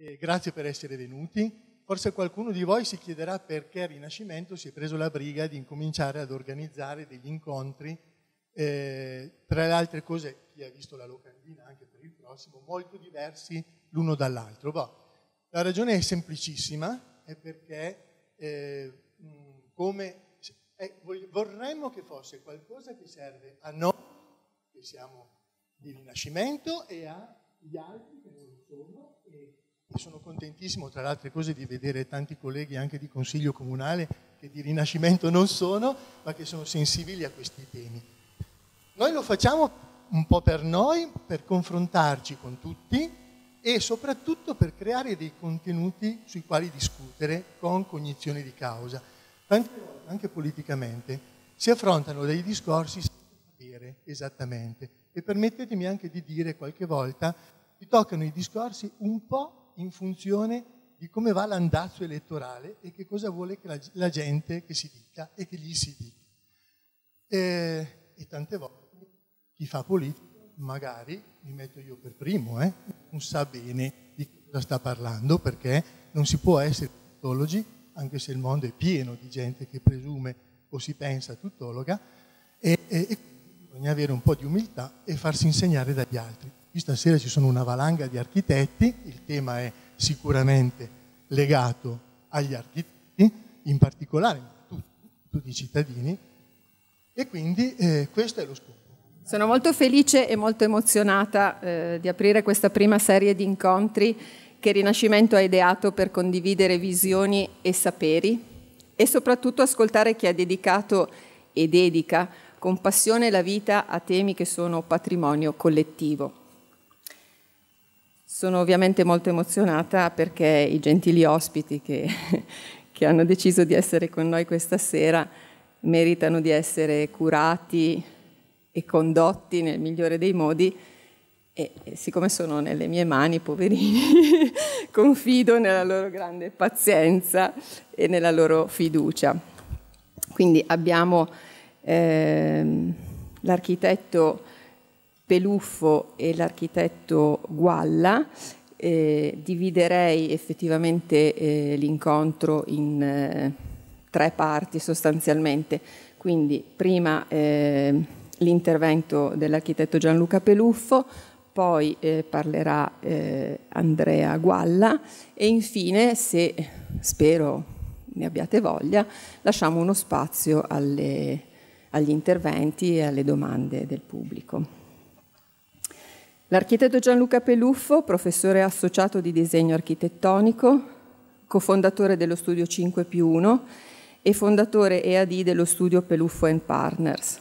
eh, grazie per essere venuti. Forse qualcuno di voi si chiederà perché Rinascimento si è preso la briga di incominciare ad organizzare degli incontri, eh, tra le altre cose, chi ha visto la locandina anche per il prossimo, molto diversi l'uno dall'altro. Boh, la ragione è semplicissima, è perché eh, come eh, vorremmo che fosse qualcosa che serve a noi, che siamo di Rinascimento, e agli altri che non sono, e e sono contentissimo tra le altre cose di vedere tanti colleghi anche di Consiglio Comunale che di rinascimento non sono, ma che sono sensibili a questi temi. Noi lo facciamo un po' per noi, per confrontarci con tutti e soprattutto per creare dei contenuti sui quali discutere con cognizione di causa. Tante volte, anche politicamente, si affrontano dei discorsi senza sapere esattamente e permettetemi anche di dire qualche volta, ti toccano i discorsi un po' in funzione di come va l'andazzo elettorale e che cosa vuole che la, la gente che si dica e che gli si dica. E, eh, e tante volte chi fa politica, magari mi metto io per primo, eh, non sa bene di cosa sta parlando perché non si può essere tuttologi, anche se il mondo è pieno di gente che presume o si pensa tuttologa, e, e, e bisogna avere un po' di umiltà e farsi insegnare dagli altri. Qui stasera ci sono una valanga di architetti, il tema è sicuramente legato agli architetti, in particolare a tutti, tutti i cittadini, e quindi eh, questo è lo scopo. Sono molto felice e molto emozionata eh, di aprire questa prima serie di incontri che Rinascimento ha ideato per condividere visioni e saperi e soprattutto ascoltare chi ha dedicato e dedica con passione la vita a temi che sono patrimonio collettivo. Sono ovviamente molto emozionata perché i gentili ospiti che, che hanno deciso di essere con noi questa sera meritano di essere curati e condotti nel migliore dei modi e, siccome sono nelle mie mani, poverini, confido nella loro grande pazienza e nella loro fiducia. Quindi abbiamo ehm, l'architetto Peluffo e l'architetto Gualla. Eh, dividerei effettivamente eh, l'incontro in eh, tre parti sostanzialmente, quindi prima eh, l'intervento dell'architetto Gianluca Peluffo, poi eh, parlerà eh, Andrea Gualla e infine, se spero ne abbiate voglia, lasciamo uno spazio alle, agli interventi e alle domande del pubblico. L'architetto Gianluca Peluffo, professore associato di disegno architettonico, cofondatore dello studio 5 più 1 e fondatore EAD dello studio Peluffo Partners.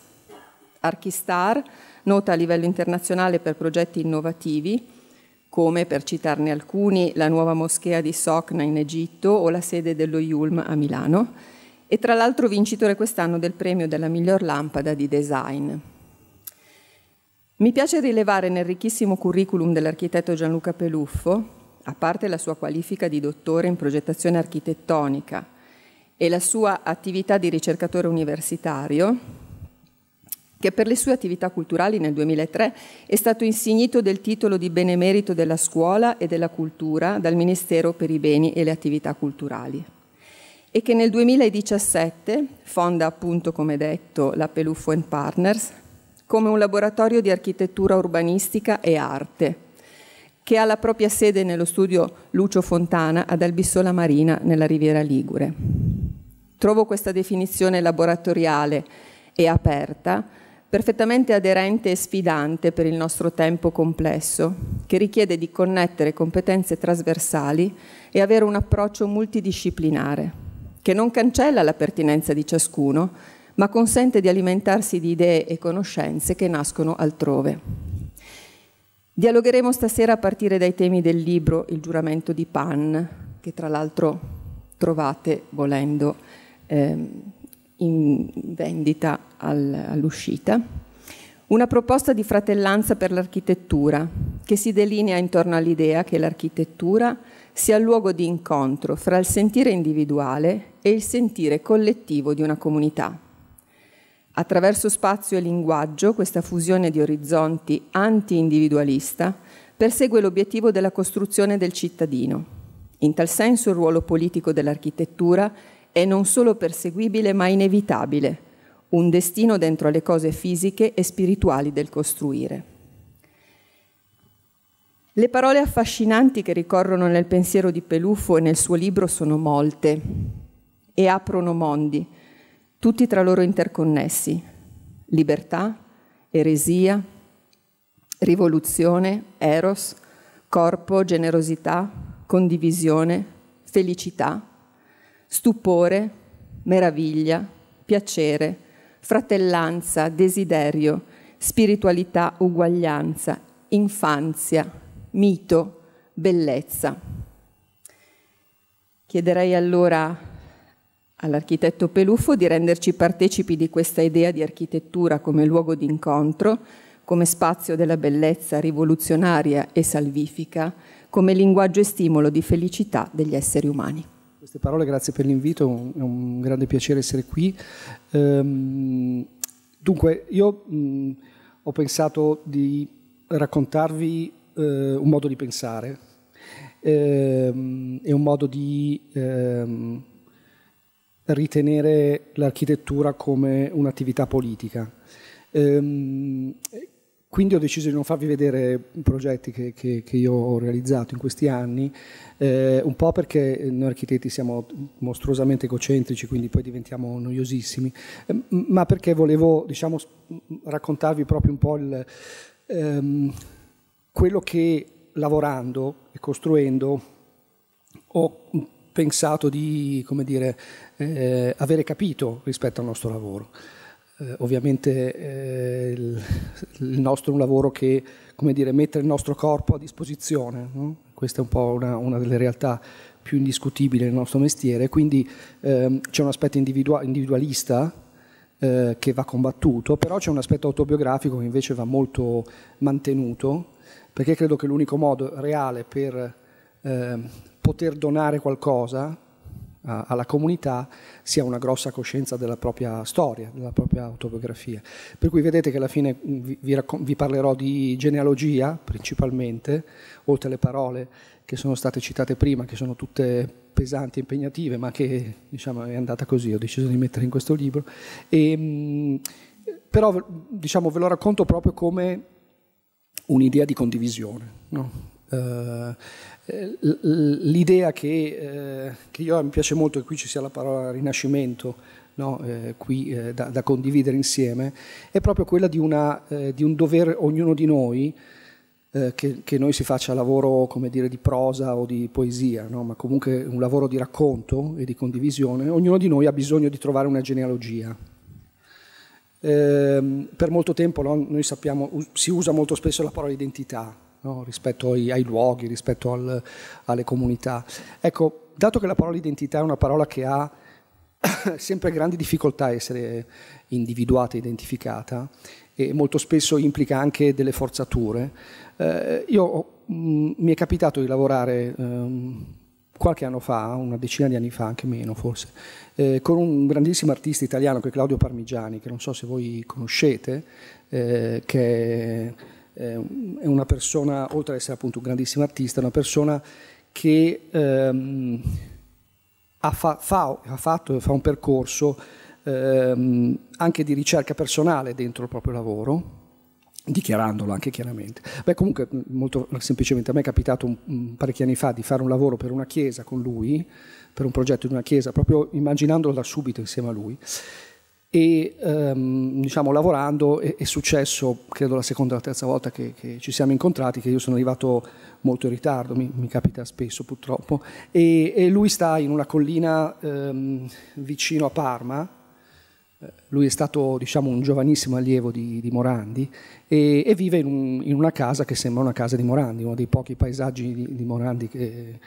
Archistar, nota a livello internazionale per progetti innovativi, come per citarne alcuni la nuova moschea di Socna in Egitto o la sede dello Yulm a Milano, e tra l'altro vincitore quest'anno del premio della miglior lampada di design. Mi piace rilevare nel ricchissimo curriculum dell'architetto Gianluca Peluffo, a parte la sua qualifica di dottore in progettazione architettonica e la sua attività di ricercatore universitario, che per le sue attività culturali nel 2003 è stato insignito del titolo di benemerito della scuola e della cultura dal Ministero per i beni e le attività culturali e che nel 2017 fonda appunto, come detto, la Peluffo Partners, come un laboratorio di architettura urbanistica e arte, che ha la propria sede nello studio Lucio Fontana ad Albissola Marina nella Riviera Ligure. Trovo questa definizione laboratoriale e aperta perfettamente aderente e sfidante per il nostro tempo complesso, che richiede di connettere competenze trasversali e avere un approccio multidisciplinare, che non cancella la pertinenza di ciascuno, ma consente di alimentarsi di idee e conoscenze che nascono altrove. Dialogheremo stasera a partire dai temi del libro Il giuramento di Pan, che tra l'altro trovate, volendo, ehm, in vendita al, all'uscita. Una proposta di fratellanza per l'architettura, che si delinea intorno all'idea che l'architettura sia luogo di incontro fra il sentire individuale e il sentire collettivo di una comunità attraverso spazio e linguaggio, questa fusione di orizzonti anti-individualista persegue l'obiettivo della costruzione del cittadino. In tal senso il ruolo politico dell'architettura è non solo perseguibile ma inevitabile, un destino dentro le cose fisiche e spirituali del costruire. Le parole affascinanti che ricorrono nel pensiero di Peluffo e nel suo libro sono molte e aprono mondi, tutti tra loro interconnessi. Libertà, eresia, rivoluzione, eros, corpo, generosità, condivisione, felicità, stupore, meraviglia, piacere, fratellanza, desiderio, spiritualità, uguaglianza, infanzia, mito, bellezza. Chiederei allora all'architetto Peluffo di renderci partecipi di questa idea di architettura come luogo di incontro, come spazio della bellezza rivoluzionaria e salvifica, come linguaggio e stimolo di felicità degli esseri umani. Queste parole, grazie per l'invito, è un grande piacere essere qui. Ehm, dunque, io mh, mm, ho pensato di raccontarvi eh, un modo di pensare, ehm, e è un modo di... Ehm, ritenere l'architettura come un'attività politica. Ehm, quindi ho deciso di non farvi vedere progetti che, che, che io ho realizzato in questi anni, eh, un po' perché noi architetti siamo mostruosamente egocentrici, quindi poi diventiamo noiosissimi, eh, ma perché volevo diciamo, raccontarvi proprio un po' il, ehm, quello che lavorando e costruendo ho pensato di dire, eh, avere capito rispetto al nostro lavoro. Eh, ovviamente eh, il, il, nostro è un lavoro che come dire, mette il nostro corpo a disposizione, no? questa è un po' una, una delle realtà più indiscutibili del nostro mestiere, quindi ehm, c'è un aspetto individua individualista eh, che va combattuto, però c'è un aspetto autobiografico che invece va molto mantenuto, perché credo che l'unico modo reale per eh, poter donare qualcosa a, eh, alla comunità sia una grossa coscienza della propria storia, della propria autobiografia. Per cui vedete che alla fine mm, vi, vi, vi parlerò di genealogia principalmente, oltre alle parole che sono state citate prima, che sono tutte pesanti, e impegnative, ma che diciamo, è andata così, ho deciso di mettere in questo libro. E, mm, però diciamo, ve lo racconto proprio come un'idea di condivisione. No? Uh, eh, l'idea che, eh, che io, mi piace molto che qui ci sia la parola rinascimento, no? Eh, qui da, da, condividere insieme, è proprio quella di, una, di un dovere ognuno di noi che, che, noi si faccia lavoro come dire, di prosa o di poesia, no? ma comunque un lavoro di racconto e di condivisione, ognuno di noi ha bisogno di trovare una genealogia. Eh, per molto tempo no? sappiamo, si usa molto spesso la parola identità, no? rispetto ai, ai, luoghi, rispetto al, alle comunità. Ecco, dato che la parola identità è una parola che ha sempre grandi difficoltà a essere individuata, identificata, e molto spesso implica anche delle forzature, eh, io, mh, mm, mi è capitato di lavorare... Um, qualche anno fa, una decina di anni fa, anche meno forse, eh, con un grandissimo artista italiano che è Claudio Parmigiani, che non so se voi conoscete, eh, che Ehm, è una persona, oltre ad essere appunto un grandissimo artista, è una persona che ehm, ha, fa, fa, ha, fatto fa un percorso ehm, anche di ricerca personale dentro il proprio lavoro, dichiarandolo anche chiaramente. Beh, comunque, molto semplicemente, a me è capitato un, un, parecchi anni fa di fare un lavoro per una chiesa con lui, per un progetto di una chiesa, proprio immaginandolo da subito insieme a lui e ehm, diciamo lavorando è, è, successo credo la seconda o la terza volta che, che, ci siamo incontrati che io sono arrivato molto in ritardo mi, mi capita spesso purtroppo e, e, lui sta in una collina ehm, vicino a Parma eh, lui è stato diciamo, un giovanissimo allievo di, di Morandi e, e vive in, un, in, una casa che sembra una casa di Morandi, uno dei pochi paesaggi di, di Morandi che,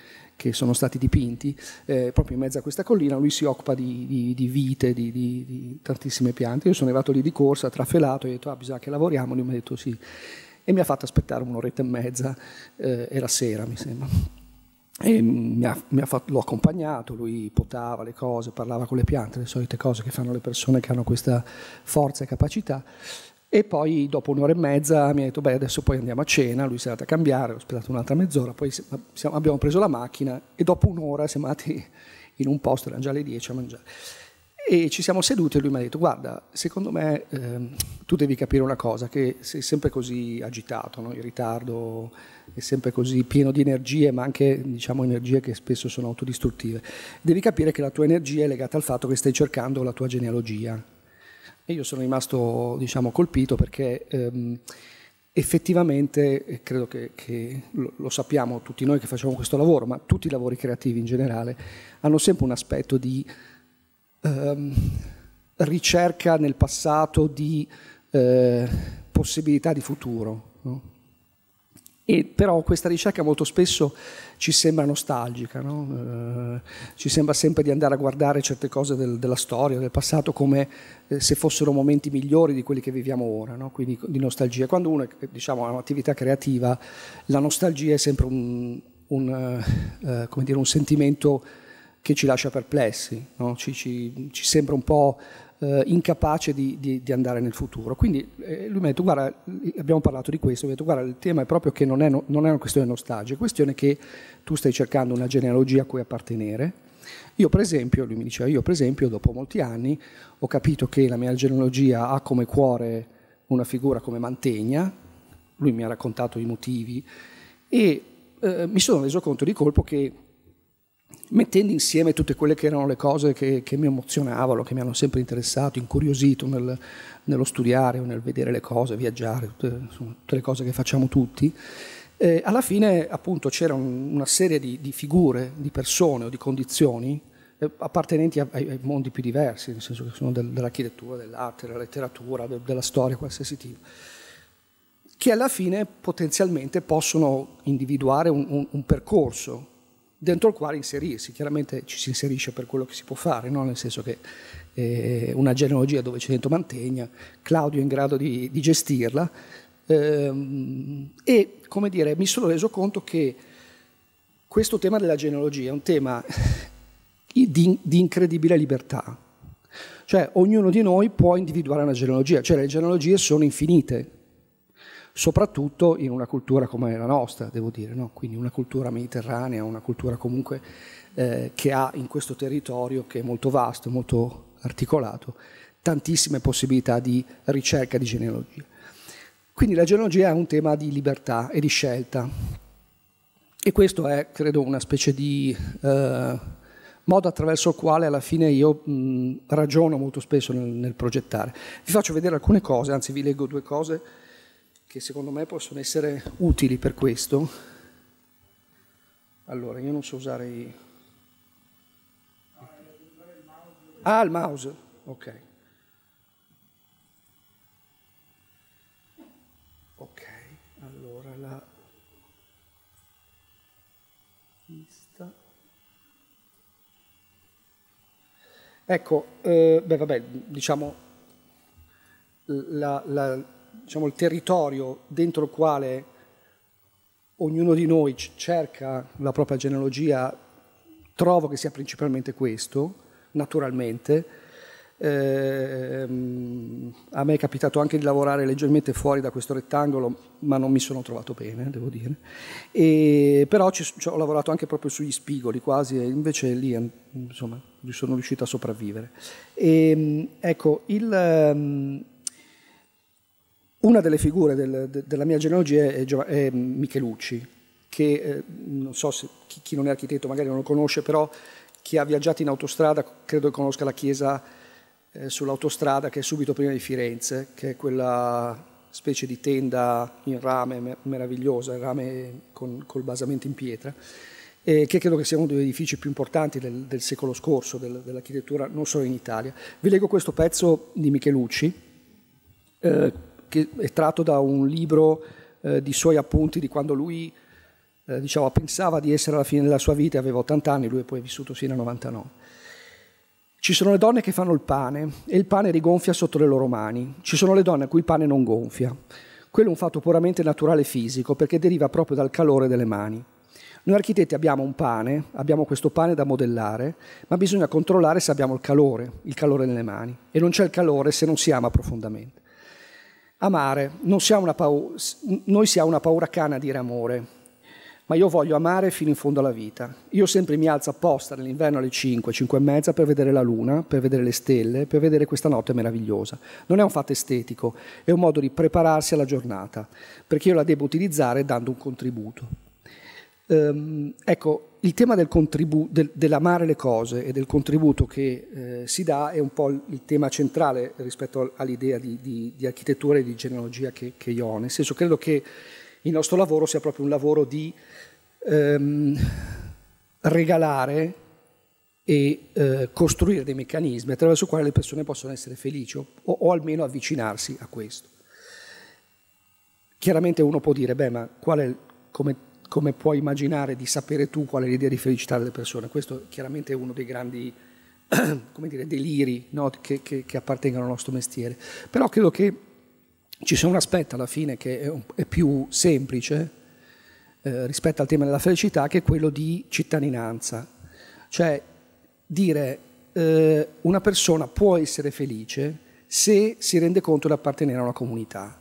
che sono stati dipinti, eh, proprio in mezzo a questa collina, lui si occupa di, di, di vite, di, di, tantissime piante. Io sono arrivato lì di corsa, trafelato, e ho detto, ah, bisogna che lavoriamo, lui mi ha detto sì. E mi ha fatto aspettare un'oretta e mezza, eh, era sera mi sembra. Mi ha, mi ha fatto, l'ho accompagnato, lui potava le cose, parlava con le piante, le solite cose che fanno le persone che hanno questa forza e capacità e poi dopo un'ora e mezza mi ha detto, beh adesso poi andiamo a cena, lui si è andato a cambiare, ho aspettato un'altra mezz'ora, poi siamo, abbiamo preso la macchina e dopo un'ora siamo andati in un posto, erano già le 10 a mangiare. E ci siamo seduti e lui mi ha detto, guarda, secondo me eh, tu devi capire una cosa, che sei sempre così agitato, no? in ritardo, è sempre così pieno di energie, ma anche diciamo energie che spesso sono autodistruttive. Devi capire che la tua energia è legata al fatto che stai cercando la tua genealogia, io sono rimasto diciamo, colpito perché ehm, effettivamente, credo che, che lo, lo, sappiamo tutti noi che facciamo questo lavoro, ma tutti i lavori creativi in generale, hanno sempre un aspetto di ehm, ricerca nel passato di eh, possibilità di futuro. No? E però questa ricerca molto spesso ci sembra nostalgica, no? eh, ci sembra sempre di andare a guardare certe cose del, della storia, del passato, come eh, se fossero momenti migliori di quelli che viviamo ora, no? quindi di nostalgia. Quando uno eh, diciamo, ha un'attività creativa, la nostalgia è sempre un, un, eh, eh dire, un sentimento che ci lascia perplessi, no? ci, ci, ci, sembra un po' eh, incapace di, di, di, andare nel futuro. Quindi eh, lui mi ha detto, guarda, abbiamo parlato di questo, mi ha detto, guarda, il tema è proprio che non è, no, non è una questione nostalgica, è questione che tu stai cercando una genealogia a cui appartenere. Io per esempio, lui mi diceva, io per esempio dopo molti anni ho capito che la mia genealogia ha come cuore una figura come Mantegna, lui mi ha raccontato i motivi e eh, mi sono reso conto di colpo che mettendo insieme tutte quelle che erano le cose che, che mi emozionavano, che mi hanno sempre interessato, incuriosito nel, nello studiare nel vedere le cose, viaggiare, tutte, tutte le cose che facciamo tutti. Eh, alla fine appunto c'era un, una serie di, di, figure, di persone o di condizioni eh, appartenenti a, ai, ai, mondi più diversi, nel senso che sono del, dell'architettura, dell'arte, della letteratura, de, della storia, qualsiasi tipo, che alla fine potenzialmente possono individuare un, un, un percorso dentro il quale inserirsi. Chiaramente ci si inserisce per quello che si può fare, no? nel senso che eh, una genealogia dove c'è dentro Mantegna, Claudio è in grado di, di gestirla ehm, e come dire, mi sono reso conto che questo tema della genealogia è un tema di, di incredibile libertà. Cioè ognuno di noi può individuare una genealogia, cioè le genealogie sono infinite, soprattutto in una cultura come la nostra, devo dire, no? quindi una cultura mediterranea, una cultura comunque eh, che ha in questo territorio, che è molto vasto, molto articolato, tantissime possibilità di ricerca di genealogia. Quindi la genealogia è un tema di libertà e di scelta e questo è, credo, una specie di eh, modo attraverso il quale alla fine io mh, ragiono molto spesso nel, nel progettare. Vi faccio vedere alcune cose, anzi vi leggo due cose che secondo me possono essere utili per questo. Allora, io non so usare i... Ah, il mouse, ok. Ok, allora la lista. Ecco, eh, beh vabbè, diciamo la, la diciamo, il territorio dentro il quale ognuno di noi cerca la propria genealogia, trovo che sia principalmente questo, naturalmente. Eh, a me è capitato anche di lavorare leggermente fuori da questo rettangolo, ma non mi sono trovato bene, devo dire. E, però ci, ho lavorato anche proprio sugli spigoli quasi, e invece lì ehm, insomma, sono riuscito a sopravvivere. E, ehm, ecco, il ehm, una delle figure del, de, della mia genealogia è, è Michelucci, che eh, non so se chi, chi, non è architetto magari non lo conosce, però chi ha viaggiato in autostrada credo che conosca la chiesa eh, sull'autostrada che è subito prima di Firenze, che è quella specie di tenda in rame meravigliosa, in rame con, col basamento in pietra, eh, che credo che sia uno degli edifici più importanti del, del secolo scorso, del, dell'architettura non solo in Italia. Vi leggo questo pezzo di Michelucci, eh, che è tratto da un libro eh, di suoi appunti di quando lui eh, diciamo, pensava di essere alla fine della sua vita, aveva 80 anni, lui poi è vissuto fino a 99. Ci sono le donne che fanno il pane e il pane rigonfia sotto le loro mani, ci sono le donne a cui il pane non gonfia. Quello è un fatto puramente naturale e fisico perché deriva proprio dal calore delle mani. Noi architetti abbiamo un pane, abbiamo questo pane da modellare, ma bisogna controllare se abbiamo il calore, il calore nelle mani. E non c'è il calore se non si ama profondamente. Amare, siamo noi siamo una paura cana a dire amore, ma io voglio amare fino in fondo alla vita. Io sempre mi alzo apposta nell'inverno alle 5, 5 e mezza per vedere la luna, per vedere le stelle, per vedere questa notte meravigliosa. Non è un fatto estetico, è un modo di prepararsi alla giornata, perché io la devo utilizzare dando un contributo. Um, ecco, il tema del del, dell'amare le cose e del contributo che eh, si dà è un po' il tema centrale rispetto all'idea di, di, di, architettura e di genealogia che, che, io ho, nel senso credo che il nostro lavoro sia proprio un lavoro di ehm, regalare e eh, costruire dei meccanismi attraverso i quali le persone possono essere felici o, o almeno avvicinarsi a questo. Chiaramente uno può dire, beh, ma qual è, come come puoi immaginare, di sapere tu qual è l'idea di felicità delle persone. Questo chiaramente è uno dei grandi dire, deliri no? che, che, che, appartengono al nostro mestiere. Però credo che ci sia un aspetto alla fine che è, un, è più semplice eh, rispetto al tema della felicità, che è quello di cittadinanza. Cioè dire eh, una persona può essere felice se si rende conto di appartenere a una comunità.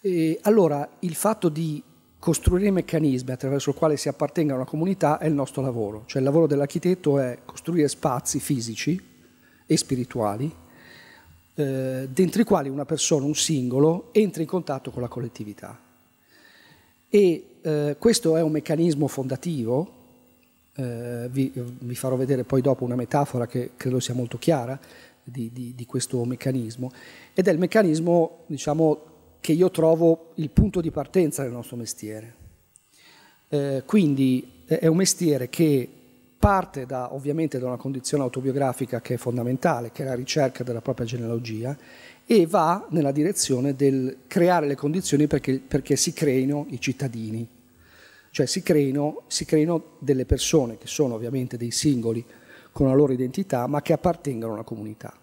E allora il fatto di costruire i meccanismi attraverso i quali si appartenga a una comunità è il nostro lavoro, cioè il lavoro dell'architetto è costruire spazi fisici e spirituali eh, dentro i quali una persona, un singolo, entra in contatto con la collettività. E eh, questo è un meccanismo fondativo, eh, vi, vi, farò vedere poi dopo una metafora che credo sia molto chiara di, di, di questo meccanismo, ed è il meccanismo, diciamo, che io trovo il punto di partenza del nostro mestiere. Eh, quindi è un mestiere che parte da, ovviamente da una condizione autobiografica che è fondamentale, che è la ricerca della propria genealogia, e va nella direzione del creare le condizioni perché, perché si creino i cittadini, cioè si creino, si creino delle persone che sono ovviamente dei singoli con la loro identità, ma che appartengono alla comunità.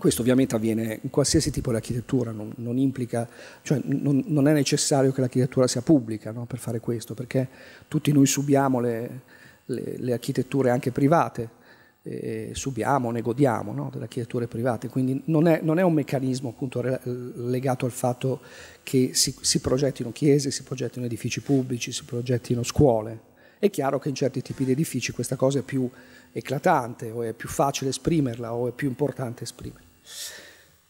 Questo ovviamente avviene in qualsiasi tipo di architettura, non, non implica, cioè non, non, è necessario che l'architettura sia pubblica no, per fare questo, perché tutti noi subiamo le, le, le architetture anche private, subiamo, ne godiamo no, delle architetture private, quindi non è, non è un meccanismo appunto, legato al fatto che si, si progettino chiese, si progettino edifici pubblici, si progettino scuole. È chiaro che in certi tipi di edifici questa cosa è più eclatante o è più facile esprimerla o è più importante esprimerla.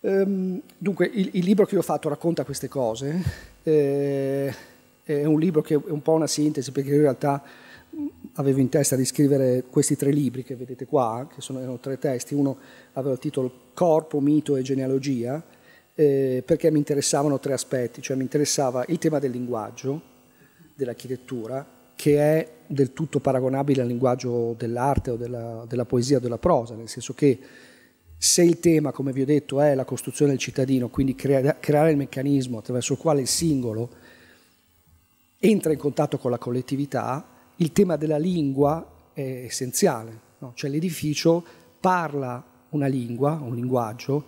Um, dunque, il, il, libro che io ho fatto racconta queste cose, eh, è un libro che è un po' una sintesi perché in realtà avevo in testa di scrivere questi tre libri che vedete qua, che sono, erano tre testi, uno aveva il titolo Corpo, Mito e Genealogia, eh, perché mi interessavano tre aspetti, cioè mi interessava il tema del linguaggio, dell'architettura, che è del tutto paragonabile al linguaggio dell'arte o della, della poesia o della prosa, nel senso che se il tema, come vi ho detto, è la costruzione del cittadino, quindi creare il meccanismo attraverso il quale il singolo entra in contatto con la collettività, il tema della lingua è essenziale. No? Cioè l'edificio parla una lingua, un linguaggio,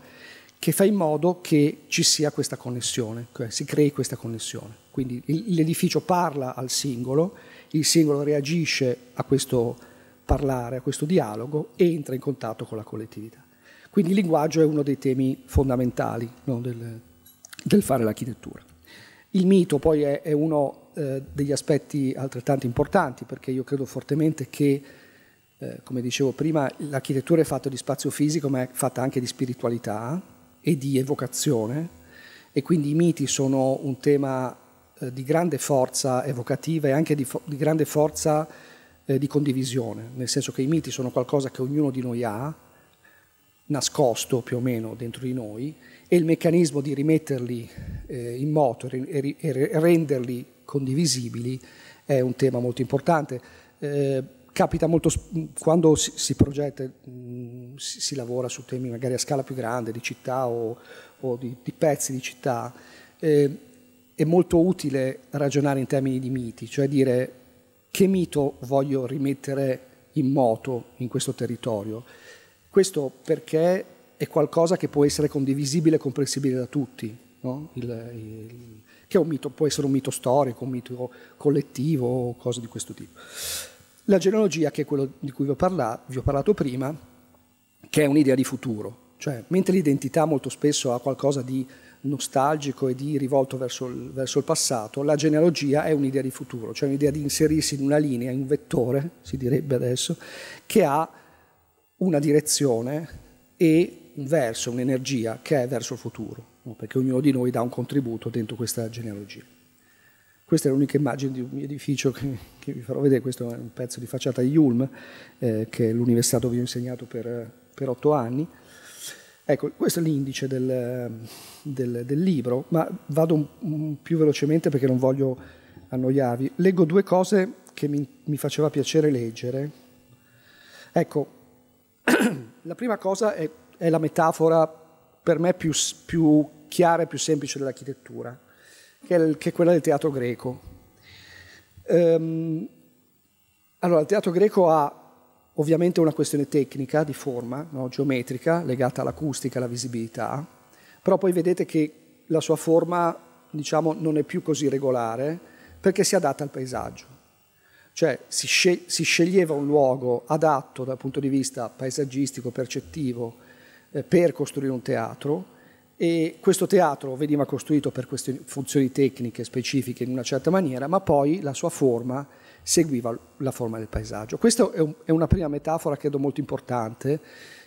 che fa in modo che ci sia questa connessione, cioè si crei questa connessione. Quindi l'edificio parla al singolo, il singolo reagisce a questo parlare, a questo dialogo e entra in contatto con la collettività. Quindi il linguaggio è uno dei temi fondamentali no, del, del, fare l'architettura. Il mito poi è, è uno eh, degli aspetti altrettanto importanti perché io credo fortemente che, eh, come dicevo prima, l'architettura è fatta di spazio fisico ma è fatta anche di spiritualità e di evocazione e quindi i miti sono un tema eh, di grande forza evocativa e anche di, fo di grande forza eh, di condivisione, nel senso che i miti sono qualcosa che ognuno di noi ha nascosto più o meno dentro di noi e il meccanismo di rimetterli eh, in moto e, e, renderli condivisibili è un tema molto importante. Eh, capita molto quando si, progetta, mm, si, si, lavora su temi magari a scala più grande di città o, o di, di, pezzi di città, eh, è molto utile ragionare in termini di miti, cioè dire che mito voglio rimettere in moto in questo territorio. Questo perché è qualcosa che può essere condivisibile e comprensibile da tutti, no? il, il, che mito, può essere un mito storico, un mito collettivo o cose di questo tipo. La genealogia, che è quello di cui vi ho, parlato, vi ho parlato prima, che è un'idea di futuro, cioè mentre l'identità molto spesso ha qualcosa di nostalgico e di rivolto verso il, verso il, passato, la genealogia è un'idea di futuro, cioè un'idea di inserirsi in una linea, in un vettore, si direbbe adesso, che ha una direzione e un verso, un'energia che è verso il futuro, no? perché ognuno di noi dà un contributo dentro questa genealogia. Questa è l'unica immagine di un mio edificio che, che, vi farò vedere, questo è un pezzo di facciata di Ulm, eh, che l'università dove ho insegnato per, per, otto anni. Ecco, questo è l'indice del, del, del libro, ma vado un, un, più velocemente perché non voglio annoiarvi. Leggo due cose che mi, mi faceva piacere leggere. Ecco, la prima cosa è, è, la metafora per me più, più chiara e più semplice dell'architettura, che, è, che è quella del teatro greco. Ehm, allora, il teatro greco ha ovviamente una questione tecnica, di forma, no? geometrica, legata all'acustica, alla visibilità, però poi vedete che la sua forma, diciamo, non è più così regolare perché si adatta al paesaggio cioè si, scel si, sceglieva un luogo adatto dal punto di vista paesaggistico, percettivo, eh, per costruire un teatro e questo teatro veniva costruito per queste funzioni tecniche specifiche in una certa maniera, ma poi la sua forma seguiva la forma del paesaggio. Questa è, un, è una prima metafora credo molto importante,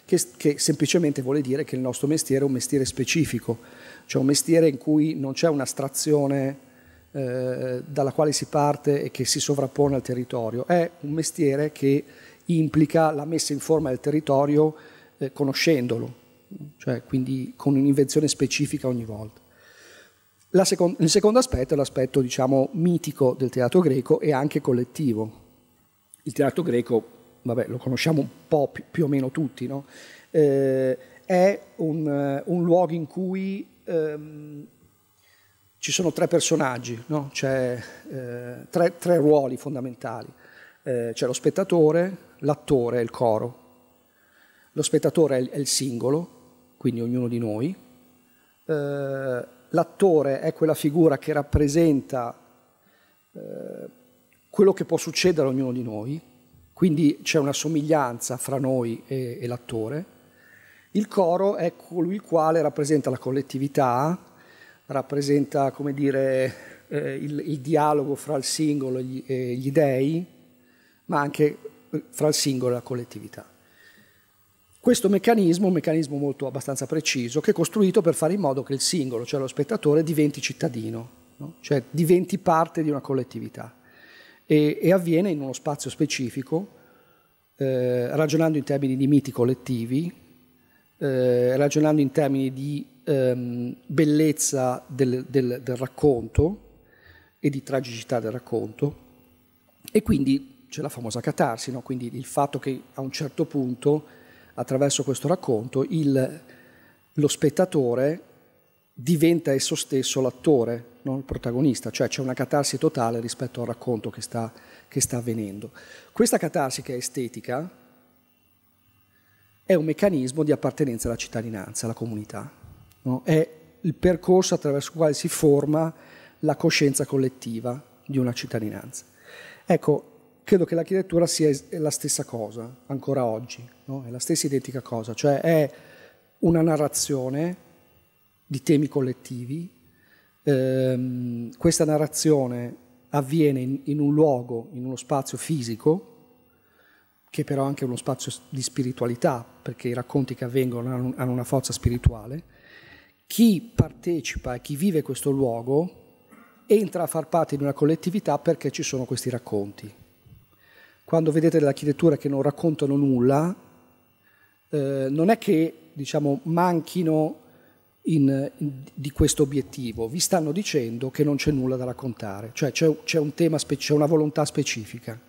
che, che semplicemente vuole dire che il nostro mestiere è un mestiere specifico, cioè un mestiere in cui non c'è un'astrazione eh, dalla quale si parte e che si sovrappone al territorio, è un mestiere che implica la messa in forma del territorio eh, conoscendolo, cioè quindi con un'invenzione specifica ogni volta. Second il secondo aspetto è l'aspetto diciamo, mitico del teatro greco e anche collettivo. Il teatro greco, vabbè, lo conosciamo un po' più, più o meno tutti, no? eh, è un, eh, un, luogo in cui ehm, ci sono tre personaggi, no? c'è eh, tre, tre, ruoli fondamentali. Eh, c'è lo spettatore, l'attore e il coro. Lo spettatore è il, è il singolo, quindi ognuno di noi. Eh, l'attore è quella figura che rappresenta eh, quello che può succedere a ognuno di noi, quindi c'è una somiglianza fra noi e, e l'attore. Il coro è colui il quale rappresenta la collettività, rappresenta come dire, eh, il, il, dialogo fra il singolo e gli, dèi, ma anche fra il singolo e la collettività. Questo meccanismo, un meccanismo molto abbastanza preciso, che è costruito per fare in modo che il singolo, cioè lo spettatore, diventi cittadino, no? cioè diventi parte di una collettività. E, e avviene in uno spazio specifico, eh, ragionando in termini di miti collettivi, eh, ragionando in termini di ehm, bellezza del, del, del racconto e di tragicità del racconto e quindi c'è la famosa catarsi, no? quindi il fatto che a un certo punto attraverso questo racconto il, lo spettatore diventa esso stesso l'attore, non il protagonista, cioè c'è una catarsi totale rispetto al racconto che sta, che sta avvenendo. Questa catarsi che è estetica è un meccanismo di appartenenza alla cittadinanza, alla comunità no? è il percorso attraverso il quale si forma la coscienza collettiva di una cittadinanza. Ecco, credo che l'architettura sia la stessa cosa, ancora oggi, no? è la stessa identica cosa, cioè è una narrazione di temi collettivi, ehm, questa narrazione avviene in, in un luogo, in uno spazio fisico, che però è anche uno spazio di spiritualità, perché i racconti che avvengono hanno una forza spirituale, chi partecipa e chi vive questo luogo entra a far parte di una collettività perché ci sono questi racconti. Quando vedete dell'architettura che non raccontano nulla, eh, non è che diciamo, manchino in, in, di questo obiettivo, vi stanno dicendo che non c'è nulla da raccontare, cioè c'è, c'è un tema, c'è una volontà specifica.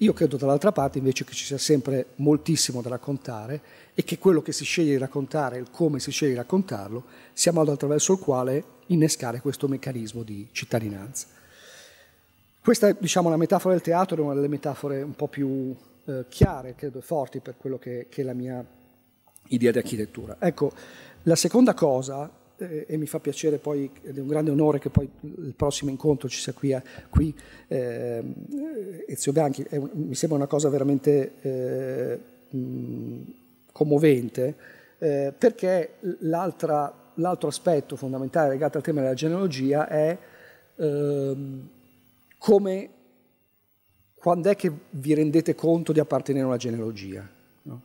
Io credo dall'altra parte invece che ci sia sempre moltissimo da raccontare e che quello che si sceglie di raccontare e come si sceglie di raccontarlo sia modo attraverso il quale innescare questo meccanismo di cittadinanza. Questa è diciamo, la metafora del teatro, è una delle metafore un po' più eh, chiare, credo, forti per quello che, che è la mia idea di architettura. Ecco, la seconda cosa eh, e mi fa piacere poi, ed è un grande onore che poi il prossimo incontro ci sia qui, a, qui eh, Ezio Bianchi, un, mi sembra una cosa veramente eh, mh, mm, commovente, eh, perché l'altro aspetto fondamentale legato al tema della genealogia è ehm, come, quando è che vi rendete conto di appartenere a una genealogia. No?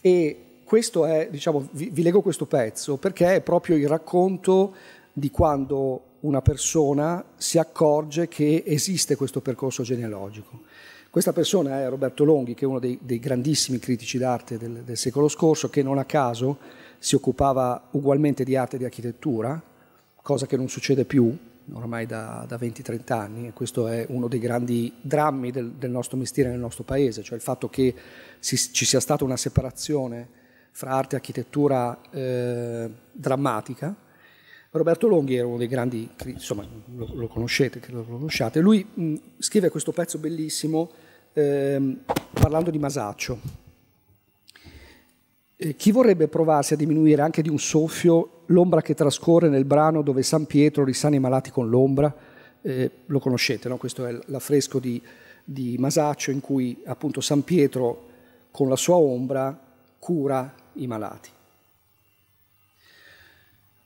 E questo è, diciamo, vi, vi leggo questo pezzo perché è proprio il racconto di quando una persona si accorge che esiste questo percorso genealogico. Questa persona è Roberto Longhi, che è uno dei, dei grandissimi critici d'arte del, del, secolo scorso, che non a caso si occupava ugualmente di arte e di architettura, cosa che non succede più ormai da, da 20-30 anni, e questo è uno dei grandi drammi del, del nostro mestiere nel nostro paese, cioè il fatto che si, ci sia stata una separazione fra arte e architettura eh, drammatica. Roberto Longhi era uno dei grandi, insomma lo, lo conoscete, credo lo conosciate, lui mh, scrive questo pezzo bellissimo eh, parlando di Masaccio. Eh, chi vorrebbe provarsi a diminuire anche di un soffio l'ombra che trascorre nel brano dove San Pietro risana i malati con l'ombra? Eh, lo conoscete, no? questo è l'affresco di, di Masaccio in cui appunto San Pietro con la sua ombra cura i malati.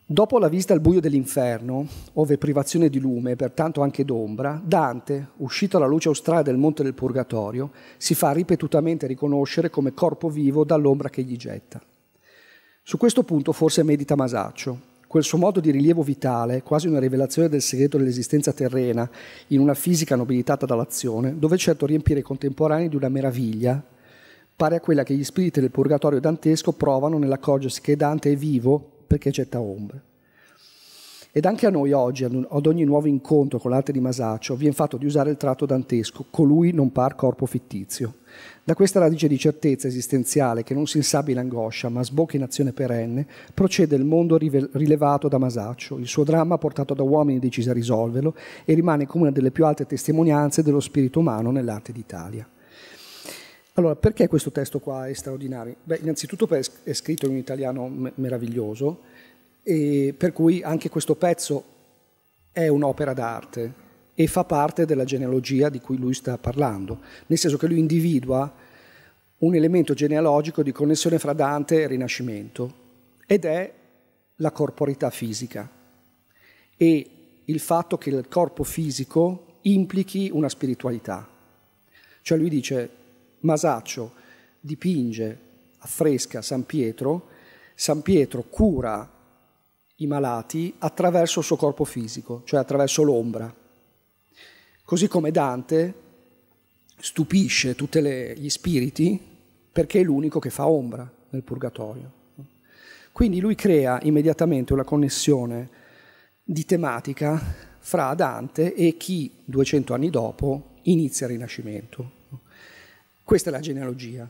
Dopo la vista al buio dell'inferno, ove privazione di lume, pertanto anche d'ombra, Dante, uscito alla luce australe del monte del Purgatorio, si fa ripetutamente riconoscere come corpo vivo dall'ombra che gli getta. Su questo punto forse medita Masaccio. Quel suo modo di rilievo vitale, quasi una rivelazione del segreto dell'esistenza terrena, in una fisica nobilitata dall'azione, dove certo riempire i contemporanei di una meraviglia pare a quella che gli spiriti del purgatorio dantesco provano nell'accorgersi che Dante è vivo perché getta ombre. Ed anche a noi oggi, ad ogni nuovo incontro con l'arte di Masaccio, viene fatto di usare il tratto dantesco, colui non par corpo fittizio. Da questa radice di certezza esistenziale, che non si insabbia in angoscia, ma sbocca in azione perenne, procede il mondo rilevato da Masaccio, il suo dramma portato da uomini decisi a risolverlo, e rimane come una delle più alte testimonianze dello spirito umano nell'arte d'Italia. Allora, perché questo testo qua è straordinario? Beh, innanzitutto è scritto in un italiano meraviglioso, per cui anche questo pezzo è un'opera d'arte e fa parte della genealogia di cui lui sta parlando, nel senso che lui individua un elemento genealogico di connessione fra Dante e Rinascimento, ed è la corporità fisica e il fatto che il corpo fisico implichi una spiritualità. Cioè lui dice Masaccio dipinge, affresca San Pietro, San Pietro cura i malati attraverso il suo corpo fisico, cioè attraverso l'ombra. Così come Dante stupisce tutti gli spiriti perché è l'unico che fa ombra nel purgatorio. Quindi lui crea immediatamente una connessione di tematica fra Dante e chi 200 anni dopo inizia il Rinascimento. Questa è la genealogia,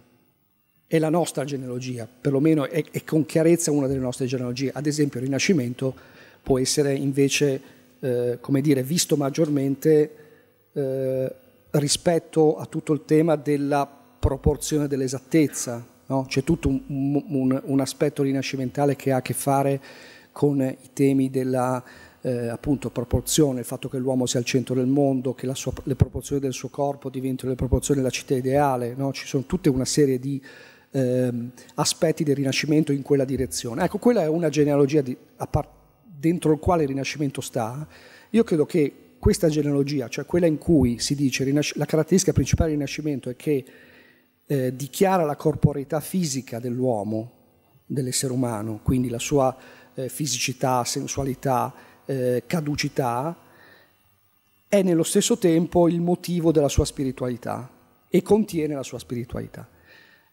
è la nostra genealogia, perlomeno è, è con chiarezza una delle nostre genealogie. Ad esempio il Rinascimento può essere invece, eh, come dire, visto maggiormente eh, rispetto a tutto il tema della proporzione dell'esattezza. No? C'è tutto un, un, un aspetto rinascimentale che ha a che fare con i temi della eh, appunto proporzione, il fatto che l'uomo sia al centro del mondo, che sua, le proporzioni del suo corpo diventino le proporzioni della città ideale, no? ci sono tutta una serie di eh, aspetti del Rinascimento in quella direzione. Ecco, quella è una genealogia di, par, dentro la quale il Rinascimento sta. Io credo che questa genealogia, cioè quella in cui si dice la caratteristica principale del Rinascimento è che eh, dichiara la corporeità fisica dell'uomo, dell'essere umano, quindi la sua eh, fisicità, sensualità, eh, caducità, è nello stesso tempo il motivo della sua spiritualità e contiene la sua spiritualità.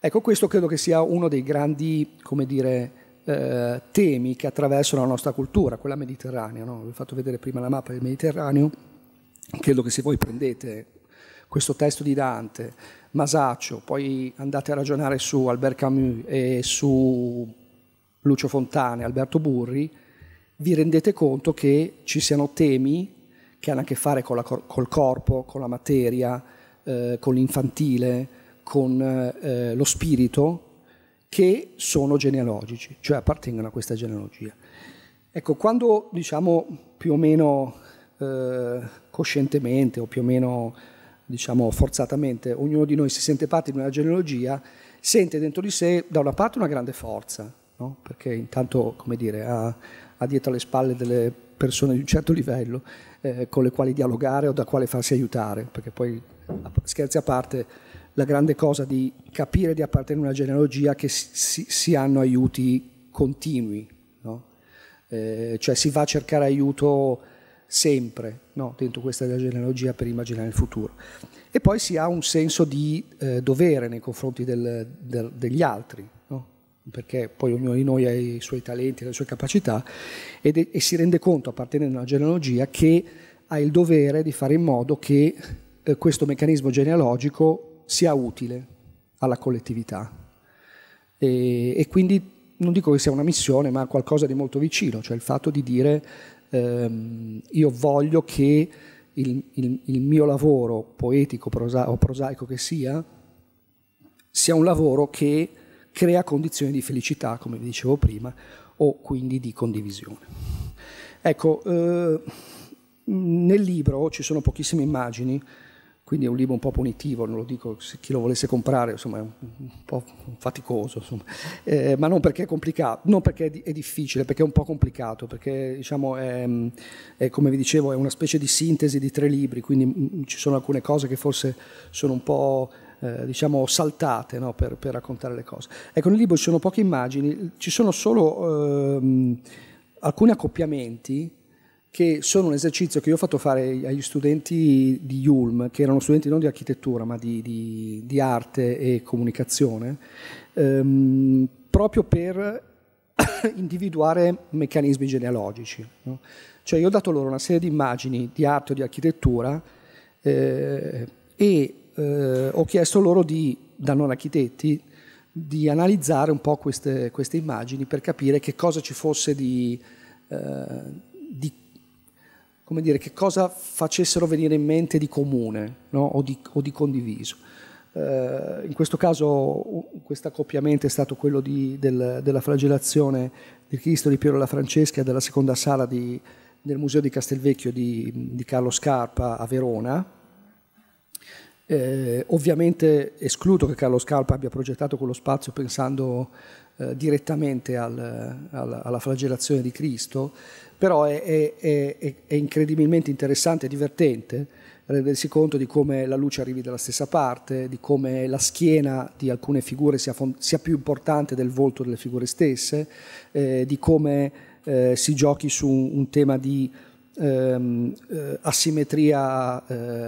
Ecco, questo credo che sia uno dei grandi, come dire, eh, temi che attraversano la nostra cultura, quella mediterranea. No? Vi ho fatto vedere prima la mappa del Mediterraneo. Credo che se voi prendete questo testo di Dante, Masaccio, poi andate a ragionare su Albert Camus e su Lucio Fontane, Alberto Burri, vi rendete conto che ci siano temi che hanno a che fare cor- col corpo, con la materia, eh, con l'infantile, con eh, lo spirito, che sono genealogici, cioè appartengono a questa genealogia. Ecco, quando diciamo più o meno eh, coscientemente o più o meno diciamo forzatamente ognuno di noi si sente parte di una genealogia, sente dentro di sé da una parte una grande forza, no? perché intanto, come dire, ha ha dietro le spalle delle persone di un certo livello eh, con le quali dialogare o da quale farsi aiutare, perché poi scherzi a parte la grande cosa di capire di appartenere a una genealogia che si, si hanno aiuti continui, no? eh, cioè si va a cercare aiuto sempre no? dentro questa genealogia per immaginare il futuro. E poi si ha un senso di eh, dovere nei confronti del, del, degli altri, perché poi ognuno di noi ha i suoi talenti, le sue capacità, ed, e si rende conto, appartenendo alla genealogia, che ha il dovere di fare in modo che eh, questo meccanismo genealogico sia utile alla collettività. E, e, quindi non dico che sia una missione, ma qualcosa di molto vicino, cioè il fatto di dire ehm, io voglio che il, il, il mio lavoro, poetico prosa, o prosaico che sia, sia un lavoro che crea condizioni di felicità, come vi dicevo prima, o quindi di condivisione. Ecco, eh, nel libro ci sono pochissime immagini, quindi è un libro un po' punitivo, non lo dico se chi lo volesse comprare, insomma è un, un po' faticoso, eh, ma non perché è complicato, non perché è, difficile, perché è un po' complicato, perché diciamo, è, è, come vi dicevo è una specie di sintesi di tre libri, quindi mm, ci sono alcune cose che forse sono un po' Eh, diciamo saltate no? per, per, raccontare le cose. Ecco, nel libro ci sono poche immagini, ci sono solo ehm, alcuni accoppiamenti che sono un esercizio che io ho fatto fare agli studenti di Ulm, che erano studenti non di architettura ma di, di, di arte e comunicazione, ehm, proprio per individuare meccanismi genealogici. No? Cioè io ho dato loro una serie di immagini di arte o di architettura eh, e eh, ho chiesto loro di, da non architetti, di analizzare un po' queste, queste immagini per capire che cosa ci fosse di, eh, di, come dire, che cosa facessero venire in mente di comune no? o, di, o, di, condiviso. Eh, in questo caso questo accoppiamento è stato quello del, della flagellazione del Cristo di Piero la Francesca della seconda sala del Museo di Castelvecchio di Carlo Scarpa a Verona, eh, ovviamente escludo che Carlo Scarpa abbia progettato quello spazio pensando eh, direttamente al, al, alla flagellazione di Cristo, però è, è, è, è, incredibilmente interessante e divertente rendersi conto di come la luce arrivi dalla stessa parte, di come la schiena di alcune figure sia, sia più importante del volto delle figure stesse, eh, di come eh, si giochi su un tema di ehm, eh, asimmetria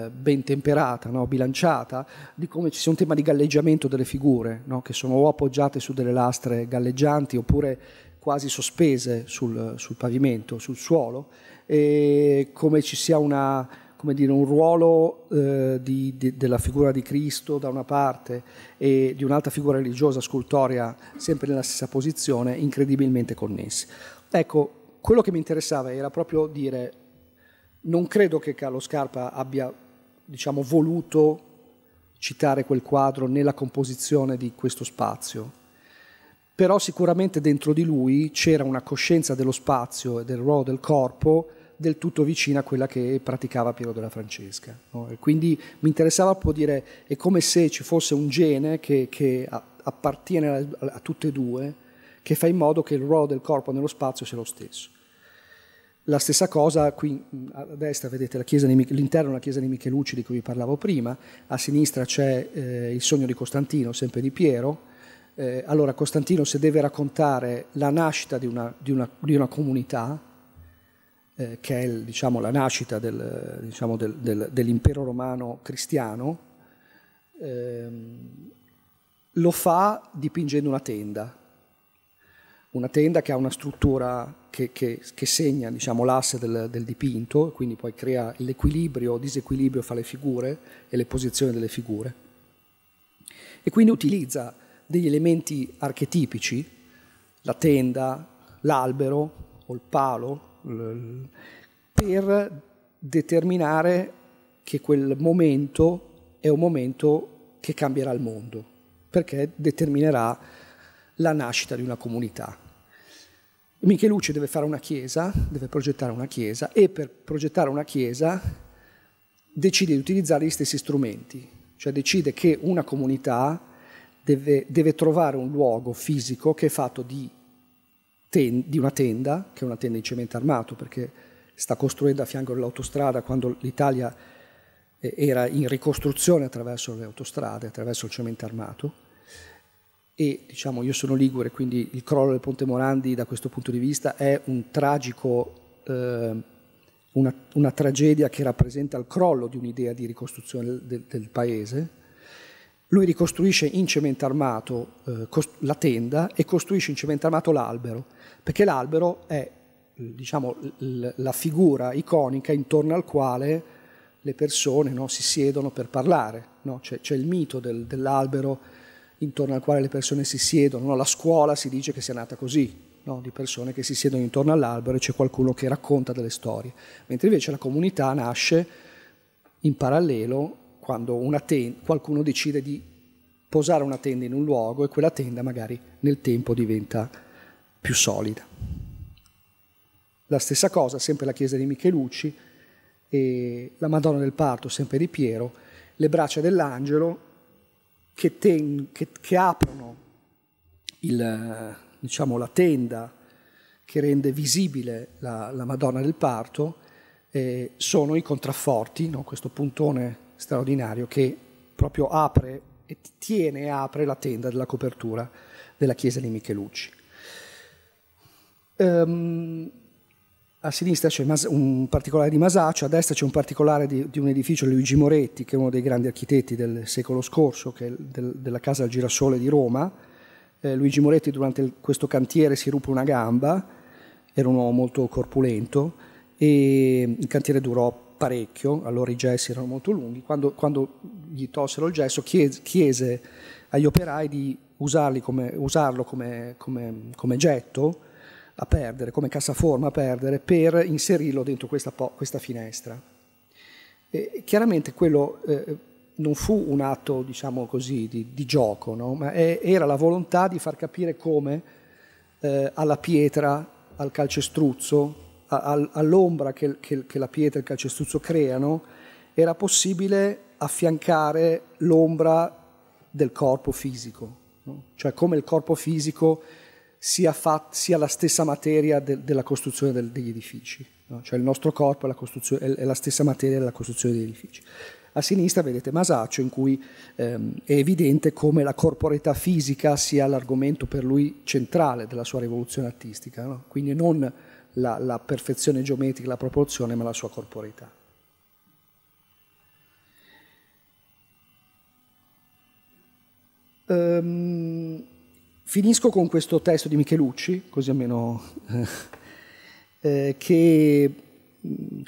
eh, ben temperata, no? bilanciata, di come ci sia un tema di galleggiamento delle figure, no? che sono o appoggiate su delle lastre galleggianti oppure quasi sospese sul, sul pavimento, sul suolo, e come ci sia una, come dire, un ruolo eh, di, di, della figura di Cristo da una parte e di un'altra figura religiosa scultorea sempre nella stessa posizione, incredibilmente connessi. Ecco, quello che mi interessava era proprio dire non credo che Carlo Scarpa abbia diciamo, voluto citare quel quadro nella composizione di questo spazio, però sicuramente dentro di lui c'era una coscienza dello spazio e del ruolo del corpo del tutto vicina a quella che praticava Piero della Francesca. No? quindi mi interessava un po' dire, è come se ci fosse un gene che, che appartiene a, a tutte e due, che fa in modo che il ruolo del corpo nello spazio sia lo stesso. La stessa cosa qui a destra vedete l'interno della chiesa di Michelucci di cui vi parlavo prima, a sinistra c'è eh, il sogno di Costantino, sempre di Piero. Eh, allora Costantino se deve raccontare la nascita di una, di una, di una comunità, eh, che è diciamo, la nascita del, diciamo, del, del, dell'impero romano cristiano, ehm, lo fa dipingendo una tenda una tenda che ha una struttura che, che, che segna diciamo, l'asse del, del, dipinto, quindi poi crea l'equilibrio o disequilibrio fra le figure e le posizioni delle figure. E quindi utilizza degli elementi archetipici, la tenda, l'albero o il palo, per determinare che quel momento è un momento che cambierà il mondo, perché determinerà la nascita di una comunità. Michelucci deve fare una chiesa, deve progettare una chiesa e per progettare una chiesa decide di utilizzare gli stessi strumenti, cioè decide che una comunità deve, deve trovare un luogo fisico che è fatto di, ten, di, una tenda, che è una tenda in cemento armato perché sta costruendo a fianco dell'autostrada quando l'Italia eh, era in ricostruzione attraverso le autostrade, attraverso il cemento armato e diciamo io sono Ligure, quindi il crollo del Ponte Morandi da questo punto di vista è un tragico, eh, una, una, tragedia che rappresenta il crollo di un'idea di ricostruzione del, del paese. Lui ricostruisce in cemento armato eh, cost- la tenda e costruisce in cemento armato l'albero, perché l'albero è eh, diciamo, l- la figura iconica intorno al quale le persone no, si siedono per parlare. No? C'è, c'è, il mito del, dell'albero intorno al quale le persone si siedono. No? La scuola si dice che sia nata così, no? di persone che si siedono intorno all'albero e c'è qualcuno che racconta delle storie. Mentre invece la comunità nasce in parallelo quando tenda, qualcuno decide di posare una tenda in un luogo e quella tenda magari nel tempo diventa più solida. La stessa cosa, sempre la chiesa di Michelucci, la Madonna del Parto, sempre di Piero, le braccia dell'angelo che, ten, che, che aprono il, diciamo, la tenda che rende visibile la, la Madonna del parto eh, sono i contrafforti, no? questo puntone straordinario che proprio apre e tiene e apre la tenda della copertura della chiesa di Michelucci. Um, a sinistra c'è un particolare di Masaccio, a destra c'è un particolare di, di, un edificio Luigi Moretti, che è uno dei grandi architetti del secolo scorso, che è del, della Casa del Girasole di Roma. Eh, Luigi Moretti durante il, questo cantiere si ruppe una gamba, era un uomo molto corpulento e il cantiere durò parecchio, allora i gessi erano molto lunghi, quando, quando gli tolsero il gesso chiese, chiese agli operai di come, usarlo come, come, come getto a perdere, come cassaforma a perdere, per inserirlo dentro questa, questa finestra. E chiaramente quello eh, non fu un atto, diciamo così, di, di gioco, no? ma è, era la volontà di far capire come eh, alla pietra, al calcestruzzo, a, a, all'ombra che, che, che la pietra e il calcestruzzo creano, era possibile affiancare l'ombra del corpo fisico, no? cioè come il corpo fisico sia, fat, sia la stessa materia de, della costruzione del, degli edifici, no? cioè il nostro corpo è la, è la, stessa materia della costruzione degli edifici. A sinistra vedete Masaccio in cui ehm, è evidente come la corporeità fisica sia l'argomento per lui centrale della sua rivoluzione artistica, no? quindi non la, la perfezione geometrica, la proporzione, ma la sua corporeità. Um, Finisco con questo testo di Michelucci, così almeno eh, eh che,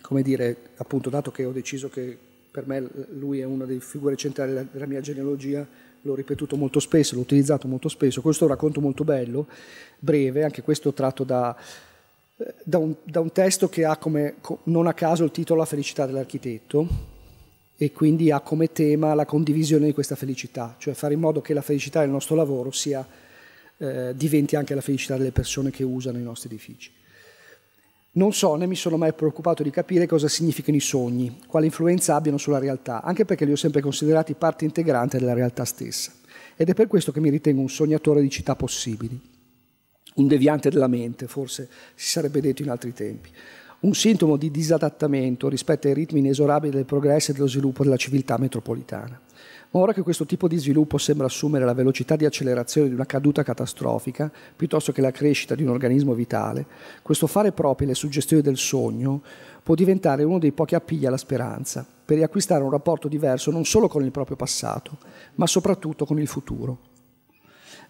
come dire, appunto, dato che ho deciso che per me lui è una delle figure centrali della, mia genealogia, l'ho ripetuto molto spesso, l'ho utilizzato molto spesso, questo è un racconto molto bello, breve, anche questo tratto da, eh, da, un, da un, testo che ha come, non a caso, il titolo La felicità dell'architetto e quindi ha come tema la condivisione di questa felicità, cioè fare in modo che la felicità del nostro lavoro sia eh, diventi anche la felicità delle persone che usano i nostri edifici. Non so né mi sono mai preoccupato di capire cosa significano i sogni, quale influenza abbiano sulla realtà, anche perché li ho sempre considerati parte integrante della realtà stessa. Ed è per questo che mi ritengo un sognatore di città possibili, un deviante della mente, forse si sarebbe detto in altri tempi, un sintomo di disadattamento rispetto ai ritmi inesorabili del progresso e dello sviluppo della civiltà metropolitana. Ora che questo tipo di sviluppo sembra assumere la velocità di accelerazione di una caduta catastrofica, piuttosto che la crescita di un organismo vitale, questo fare proprio le suggestioni del sogno può diventare uno dei pochi appigli alla speranza, per riacquistare un rapporto diverso non solo con il proprio passato, ma soprattutto con il futuro.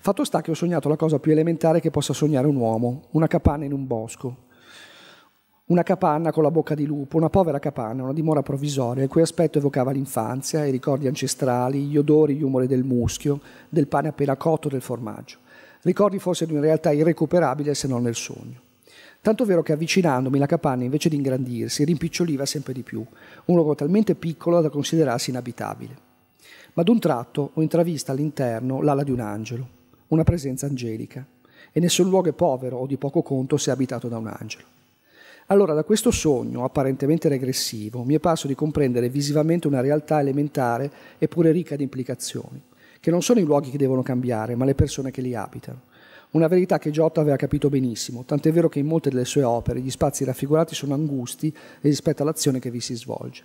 Fatto sta che ho sognato la cosa più elementare che possa sognare un uomo, una capanna in un bosco, una capanna con la bocca di lupo, una povera capanna, una dimora provvisoria, il cui aspetto evocava l'infanzia, i ricordi ancestrali, gli odori, gli umori del muschio, del pane appena cotto, del formaggio. Ricordi forse di una realtà irrecuperabile se non nel sogno. Tanto vero che avvicinandomi la capanna, invece di ingrandirsi, rimpiccioliva sempre di più, un luogo talmente piccolo da considerarsi inabitabile. Ma ad un tratto ho intravista all'interno l'ala di un angelo, una presenza angelica, e nessun luogo è povero o di poco conto se abitato da un angelo. Allora, da questo sogno apparentemente regressivo mi è parso di comprendere visivamente una realtà elementare eppure ricca di implicazioni, che non sono i luoghi che devono cambiare, ma le persone che li abitano. Una verità che Giotto aveva capito benissimo, tant'è vero che in molte delle sue opere gli spazi raffigurati sono angusti rispetto all'azione che vi si svolge.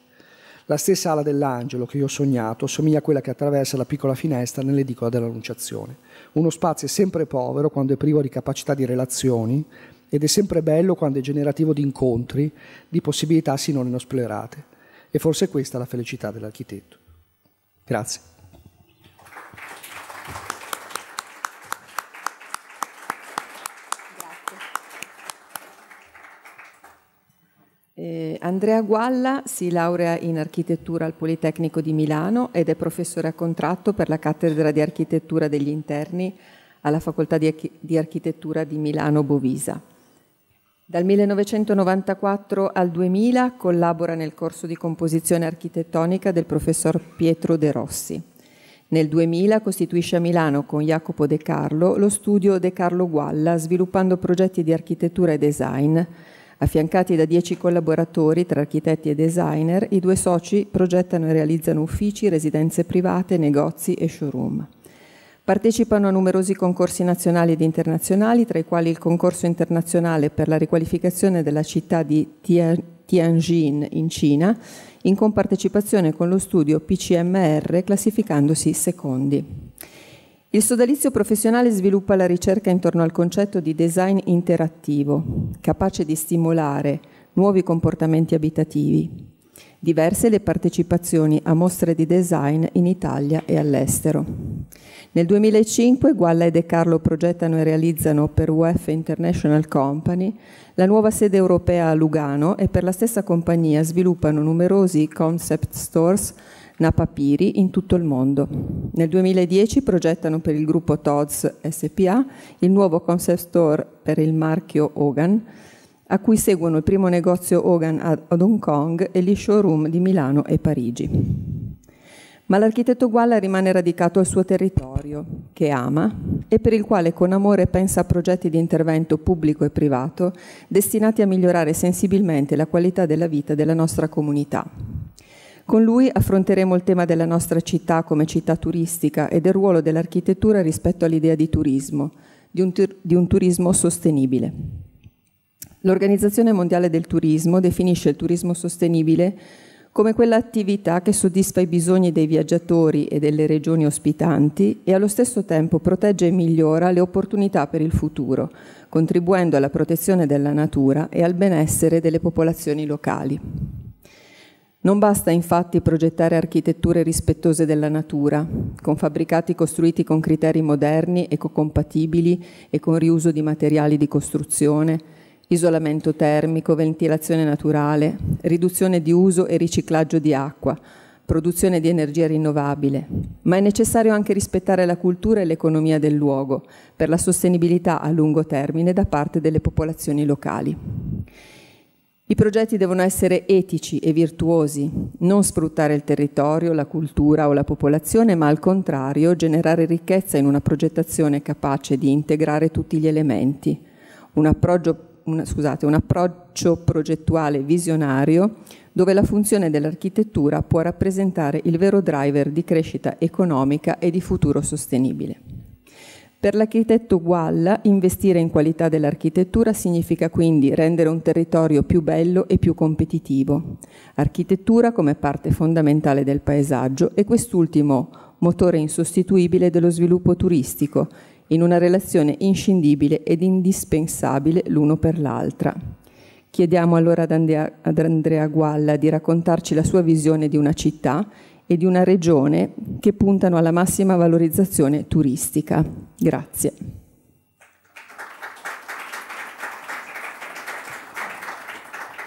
La stessa ala dell'angelo che io ho sognato somiglia a quella che attraversa la piccola finestra nell'edicola dell'Annunciazione. Uno spazio sempre povero quando è privo di capacità di relazioni ed è sempre bello quando è generativo di incontri, di possibilità sinora inesplorate. E forse questa è la felicità dell'architetto. Grazie. Eh, Andrea Gualla si laurea in architettura al Politecnico di Milano ed è professore a contratto per la cattedra di architettura degli interni alla Facoltà di, Arch di Architettura di Milano Bovisa. Dal 1994 al 2000 collabora nel corso di composizione architettonica del professor Pietro De Rossi. Nel 2000 costituisce a Milano con Jacopo De Carlo lo studio De Carlo Gualla, sviluppando progetti di architettura e design, affiancati da dieci collaboratori tra architetti e designer, i due soci progettano e realizzano uffici, residenze private, negozi e showroom. Partecipano a numerosi concorsi nazionali ed internazionali, tra i quali il concorso internazionale per la riqualificazione della città di Tianjin in Cina, in compartecipazione con lo studio PCMR, classificandosi secondi. Il sodalizio professionale sviluppa la ricerca intorno al concetto di design interattivo, capace di stimolare nuovi comportamenti abitativi. Diverse le partecipazioni a mostre di design in Italia e all'estero. Nel 2005 Gualla e De Carlo progettano e realizzano per UF International Company la nuova sede europea a Lugano e per la stessa compagnia sviluppano numerosi concept stores Napapiri in tutto il mondo. Nel 2010 progettano per il gruppo TODS SPA il nuovo concept store per il marchio Hogan, a cui seguono il primo negozio Hogan ad Hong Kong e gli showroom di Milano e Parigi. Ma l'architetto Gualla rimane radicato al suo territorio, che ama, e per il quale con amore pensa a progetti di intervento pubblico e privato destinati a migliorare sensibilmente la qualità della vita della nostra comunità. Con lui affronteremo il tema della nostra città come città turistica e del ruolo dell'architettura rispetto all'idea di turismo, di un, tur di un turismo sostenibile. L'Organizzazione Mondiale del Turismo definisce il turismo sostenibile come quell'attività che soddisfa i bisogni dei viaggiatori e delle regioni ospitanti e allo stesso tempo protegge e migliora le opportunità per il futuro, contribuendo alla protezione della natura e al benessere delle popolazioni locali. Non basta infatti progettare architetture rispettose della natura, con fabbricati costruiti con criteri moderni, ecocompatibili e con riuso di materiali di costruzione, isolamento termico, ventilazione naturale, riduzione di uso e riciclaggio di acqua, produzione di energia rinnovabile, ma è necessario anche rispettare la cultura e l'economia del luogo per la sostenibilità a lungo termine da parte delle popolazioni locali. I progetti devono essere etici e virtuosi, non sfruttare il territorio, la cultura o la popolazione, ma al contrario generare ricchezza in una progettazione capace di integrare tutti gli elementi. Un approccio un, scusate, un approccio progettuale visionario dove la funzione dell'architettura può rappresentare il vero driver di crescita economica e di futuro sostenibile. Per l'architetto Gualla investire in qualità dell'architettura significa quindi rendere un territorio più bello e più competitivo. Architettura come parte fondamentale del paesaggio e quest'ultimo motore insostituibile dello sviluppo turistico in una relazione inscindibile ed indispensabile l'uno per l'altra. Chiediamo allora ad Andrea, ad Andrea Gualla di raccontarci la sua visione di una città e di una regione che puntano alla massima valorizzazione turistica. Grazie.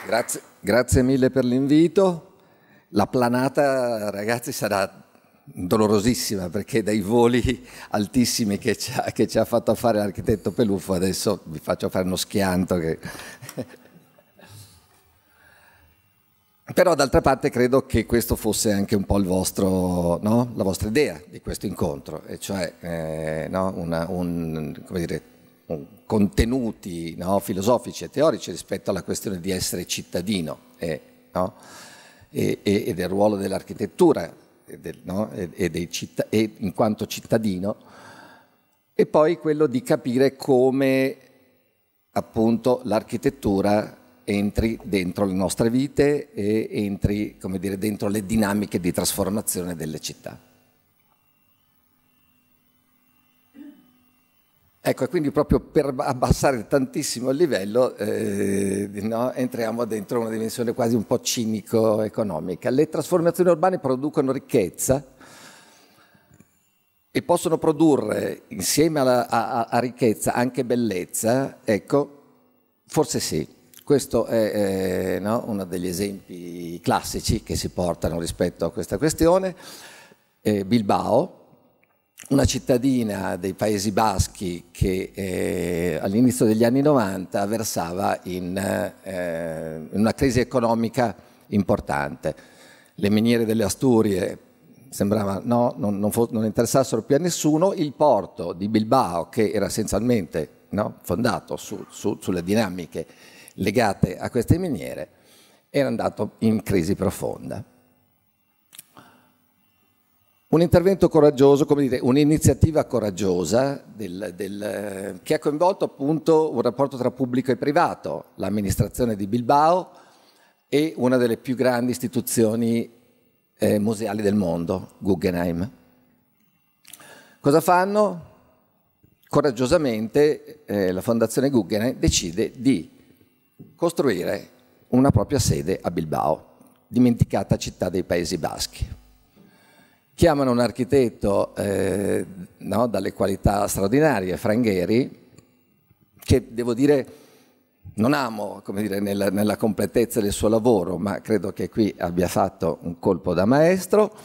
Grazie, grazie mille per l'invito. La planata, ragazzi, sarà dolorosissima perché dai voli altissimi che ci ha, che ci ha fatto fare l'architetto Peluffo adesso vi faccio fare uno schianto. Che... Però d'altra parte credo che questo fosse anche un po' vostro, no? la vostra idea di questo incontro, e cioè eh, no? Una, un, dire, un contenuti no? filosofici e teorici rispetto alla questione di essere cittadino e, e, e del ruolo dell'architettura e, del, no? e, citt- e in quanto cittadino, e poi quello di capire come appunto l'architettura entri dentro le nostre vite e entri, come dire, dentro le dinamiche di trasformazione delle città. Ecco, quindi proprio per abbassare tantissimo il livello eh, no, entriamo dentro una dimensione quasi un po' cinico-economica. Le trasformazioni urbane producono ricchezza e possono produrre insieme alla, a, a, ricchezza anche bellezza, ecco, forse sì. Questo è eh, no, uno degli esempi classici che si portano rispetto a questa questione. Eh, Bilbao, una cittadina dei Paesi Baschi che eh, all'inizio degli anni 90 versava in, eh, in, una crisi economica importante. Le miniere delle Asturie sembrava no, non, non, non, interessassero più a nessuno, il porto di Bilbao che era essenzialmente no, fondato su, su, sulle dinamiche legate a queste miniere era andato in crisi profonda. Un intervento coraggioso, come dire, un'iniziativa coraggiosa del, del, che ha coinvolto appunto un rapporto tra pubblico e privato, l'amministrazione di Bilbao e una delle più grandi istituzioni eh, museali del mondo, Guggenheim. Cosa fanno? Coraggiosamente eh, la Fondazione Guggenheim decide di costruire una propria sede a Bilbao, dimenticata città dei Paesi Baschi. Chiamano un architetto eh, no, dalle qualità straordinarie, Frangheri, che devo dire non amo dire, nella, nella, completezza del suo lavoro, ma credo che qui abbia fatto un colpo da maestro.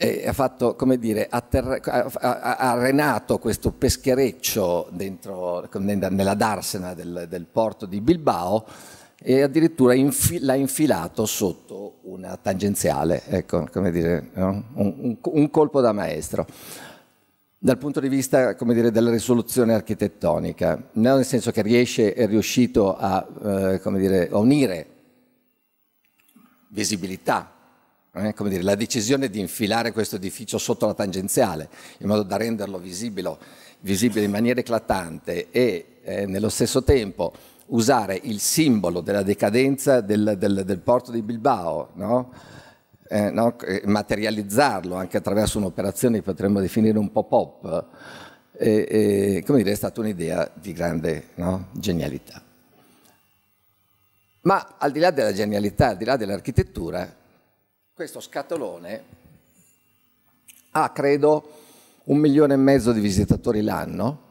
ha, fatto, dire, ha arenato questo peschereccio dentro, nella darsena del, del porto di Bilbao e addirittura infi- l'ha infilato sotto una tangenziale, ecco, come dire, no? un, un, un, colpo da maestro. Dal punto di vista come dire, della risoluzione architettonica, nel senso che riesce, è riuscito a, eh, dire, a unire visibilità, eh, come dire, la decisione di infilare questo edificio sotto la tangenziale, in modo da renderlo visibile, visibile in maniera eclatante e eh, nello stesso tempo usare il simbolo della decadenza del, del, del porto di Bilbao, no? Eh, no? materializzarlo anche attraverso un'operazione che potremmo definire un po' pop, eh, eh, come dire, è stata un'idea di grande no? genialità. Ma al di là della genialità, al di là dell'architettura, questo scatolone ha, credo, un milione e mezzo di visitatori l'anno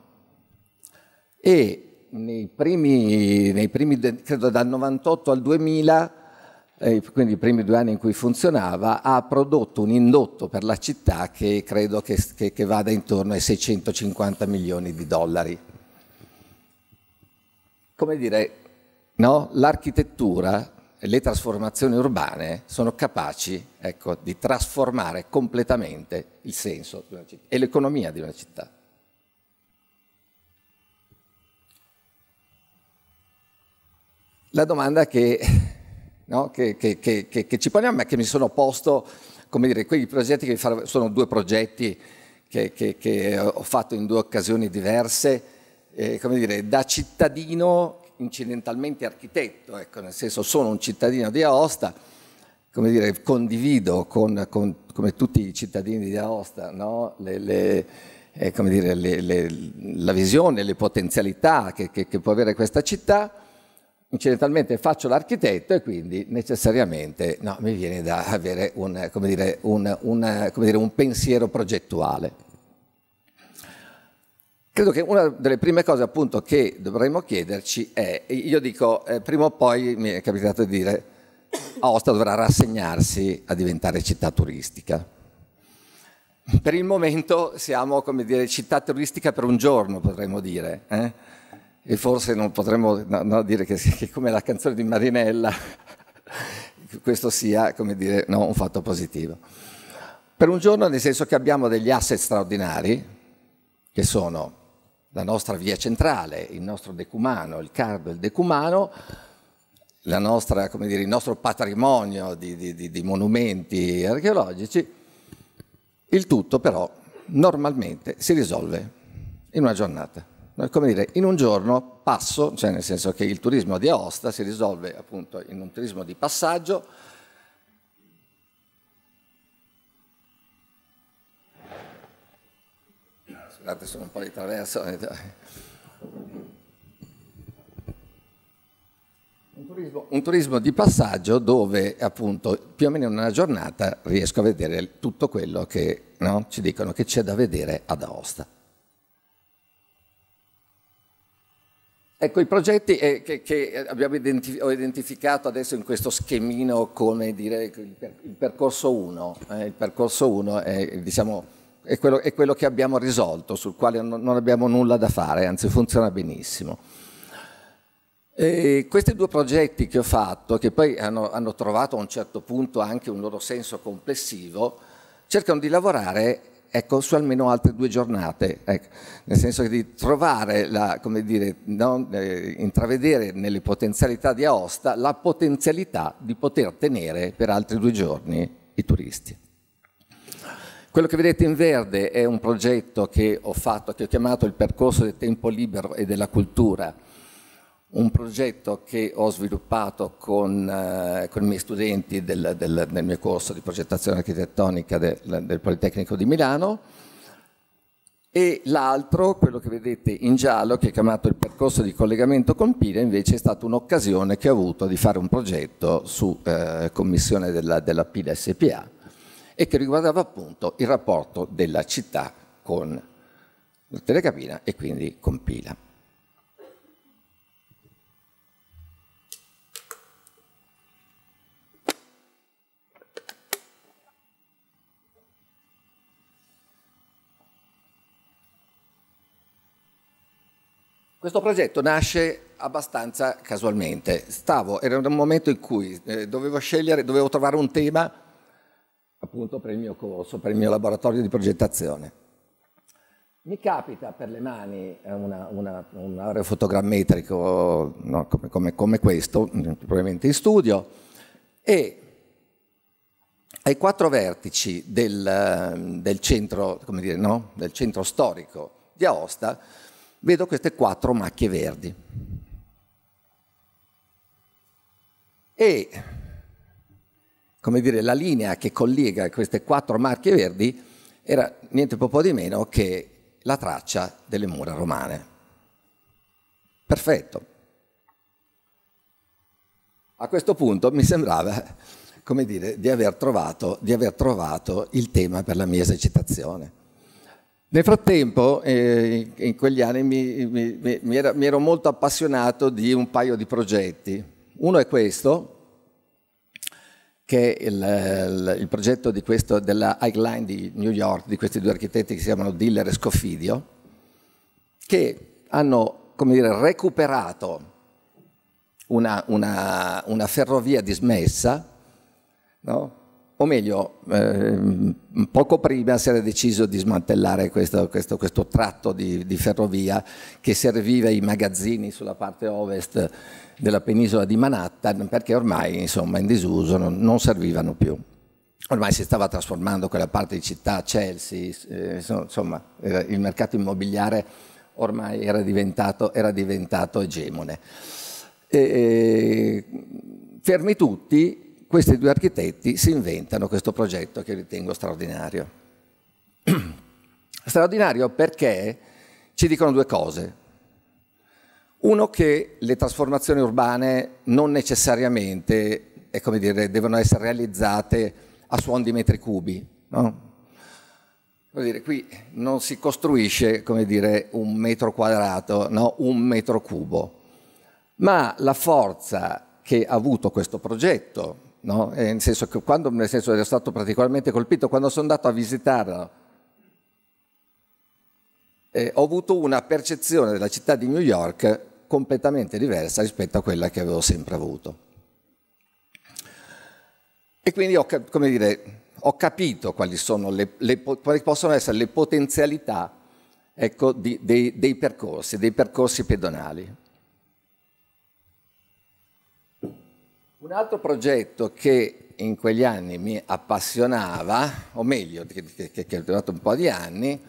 e nei primi, nei primi, credo dal 98 al 2000, eh, quindi i primi due anni in cui funzionava, ha prodotto un indotto per la città che credo che, che, che vada intorno ai 650 milioni di dollari. Come dire, no? l'architettura le trasformazioni urbane sono capaci ecco, di trasformare completamente il senso e l'economia di una città. la domanda che, no, che, che, che ci poniamo, ma che mi sono posto, come dire, quei progetti che far, sono due progetti che, ho fatto in due occasioni diverse, eh, come dire, da cittadino incidentalmente architetto, ecco, nel senso sono un cittadino di Aosta, come dire, condivido con, con come tutti i cittadini di Aosta no? le, le, eh, dire, le, la visione, le potenzialità che, che, che può avere questa città incidentalmente faccio l'architetto e quindi necessariamente no, mi viene da avere un, dire, un, un, dire, un, pensiero progettuale. Credo che una delle prime cose appunto che dovremmo chiederci è, io dico, eh, prima o poi mi è capitato di dire, Aosta dovrà rassegnarsi a diventare città turistica. Per il momento siamo, come dire, città turistica per un giorno, potremmo dire. Eh? e forse non potremmo no, no, dire che, che, come la canzone di Marinella questo sia dire, no, un fatto positivo. Per un giorno, nel senso che abbiamo degli asset straordinari, che sono la nostra via centrale, il nostro decumano, il cardo, il decumano, nostra, dire, il nostro patrimonio di, di, di, di monumenti archeologici, il tutto però normalmente si risolve in una giornata. Eh, come dire, in un giorno passo, cioè nel senso che il turismo di Aosta si risolve appunto in un turismo di passaggio, scusate sono un po' di traverso, un turismo, un turismo di passaggio dove appunto più o meno in una giornata riesco a vedere tutto quello che no, ci dicono che c'è da vedere ad Aosta. Ecco, i progetti eh, che, che identif ho identificato adesso in questo schemino come dire il, il percorso 1, eh, il percorso 1 è, diciamo, è, quello, è, quello, che abbiamo risolto, sul quale non, non abbiamo nulla da fare, anzi funziona benissimo. E questi due progetti che ho fatto, che poi hanno, hanno trovato a un certo punto anche un loro senso complessivo, cercano di lavorare ecco, su almeno altre due giornate, ecco. nel senso di trovare, la, come dire, non, eh, intravedere nelle potenzialità di Aosta la potenzialità di poter tenere per altri due giorni i turisti. Quello che vedete in verde è un progetto che ho fatto, che ho chiamato il percorso del tempo libero e della cultura, un progetto che ho sviluppato con, eh, con i miei studenti del, del, del, mio corso di progettazione architettonica del, del Politecnico di Milano e l'altro, quello che vedete in giallo, che è chiamato il percorso di collegamento con Pila, invece è stata un'occasione che ho avuto di fare un progetto su eh, commissione della, della Pila SPA e che riguardava appunto il rapporto della città con la telecabina e quindi con Pila. Questo progetto nasce abbastanza casualmente. Stavo, era un momento in cui eh, dovevo scegliere, dovevo trovare un tema appunto per il mio corso, per il mio laboratorio di progettazione. Mi capita per le mani eh, una, una, un aerofotogrammetrico no, come, come, come questo, probabilmente in studio, e ai quattro vertici del, eh, del, centro, dire, no? del, centro, storico di Aosta vedo queste quattro macchie verdi. E, come dire, la linea che collega queste quattro macchie verdi era niente poco di meno che la traccia delle mura romane. Perfetto. A questo punto mi sembrava, come dire, di aver trovato, di aver trovato il tema per la mia esercitazione. Nel frattempo, eh, in quegli anni, mi, mi, mi, era, mi, ero molto appassionato di un paio di progetti. Uno è questo, che è il, il, il progetto questo, della Highline di New York, di questi due architetti che si chiamano Diller e Scofidio, che hanno dire, recuperato una, una, una ferrovia dismessa, no? o meglio, eh, poco prima si era deciso di smantellare questo, questo, questo tratto di, di, ferrovia che serviva i magazzini sulla parte ovest della penisola di Manhattan perché ormai insomma in disuso non, non servivano più. Ormai si stava trasformando quella parte di città, Chelsea, eh, insomma il mercato immobiliare ormai era diventato, era diventato egemone. E, fermi tutti, questi due architetti si inventano questo progetto che ritengo straordinario. straordinario perché ci dicono due cose. Uno che le trasformazioni urbane non necessariamente, è come dire, devono essere realizzate a suon di metri cubi. No? Dire, qui non si costruisce, come dire, un metro quadrato, no? un metro cubo. Ma la forza che ha avuto questo progetto, no? Eh, nel senso che quando nel senso, ero stato particolarmente colpito, quando sono andato a visitarla, eh, ho avuto una percezione della città di New York completamente diversa rispetto a quella che avevo sempre avuto. E quindi ho, dire, ho capito quali, le, le, quali, possono essere le potenzialità ecco, di, dei, dei percorsi, dei percorsi pedonali. Un altro progetto che in quegli anni mi appassionava, o meglio, che, che, che ho durato un po' di anni,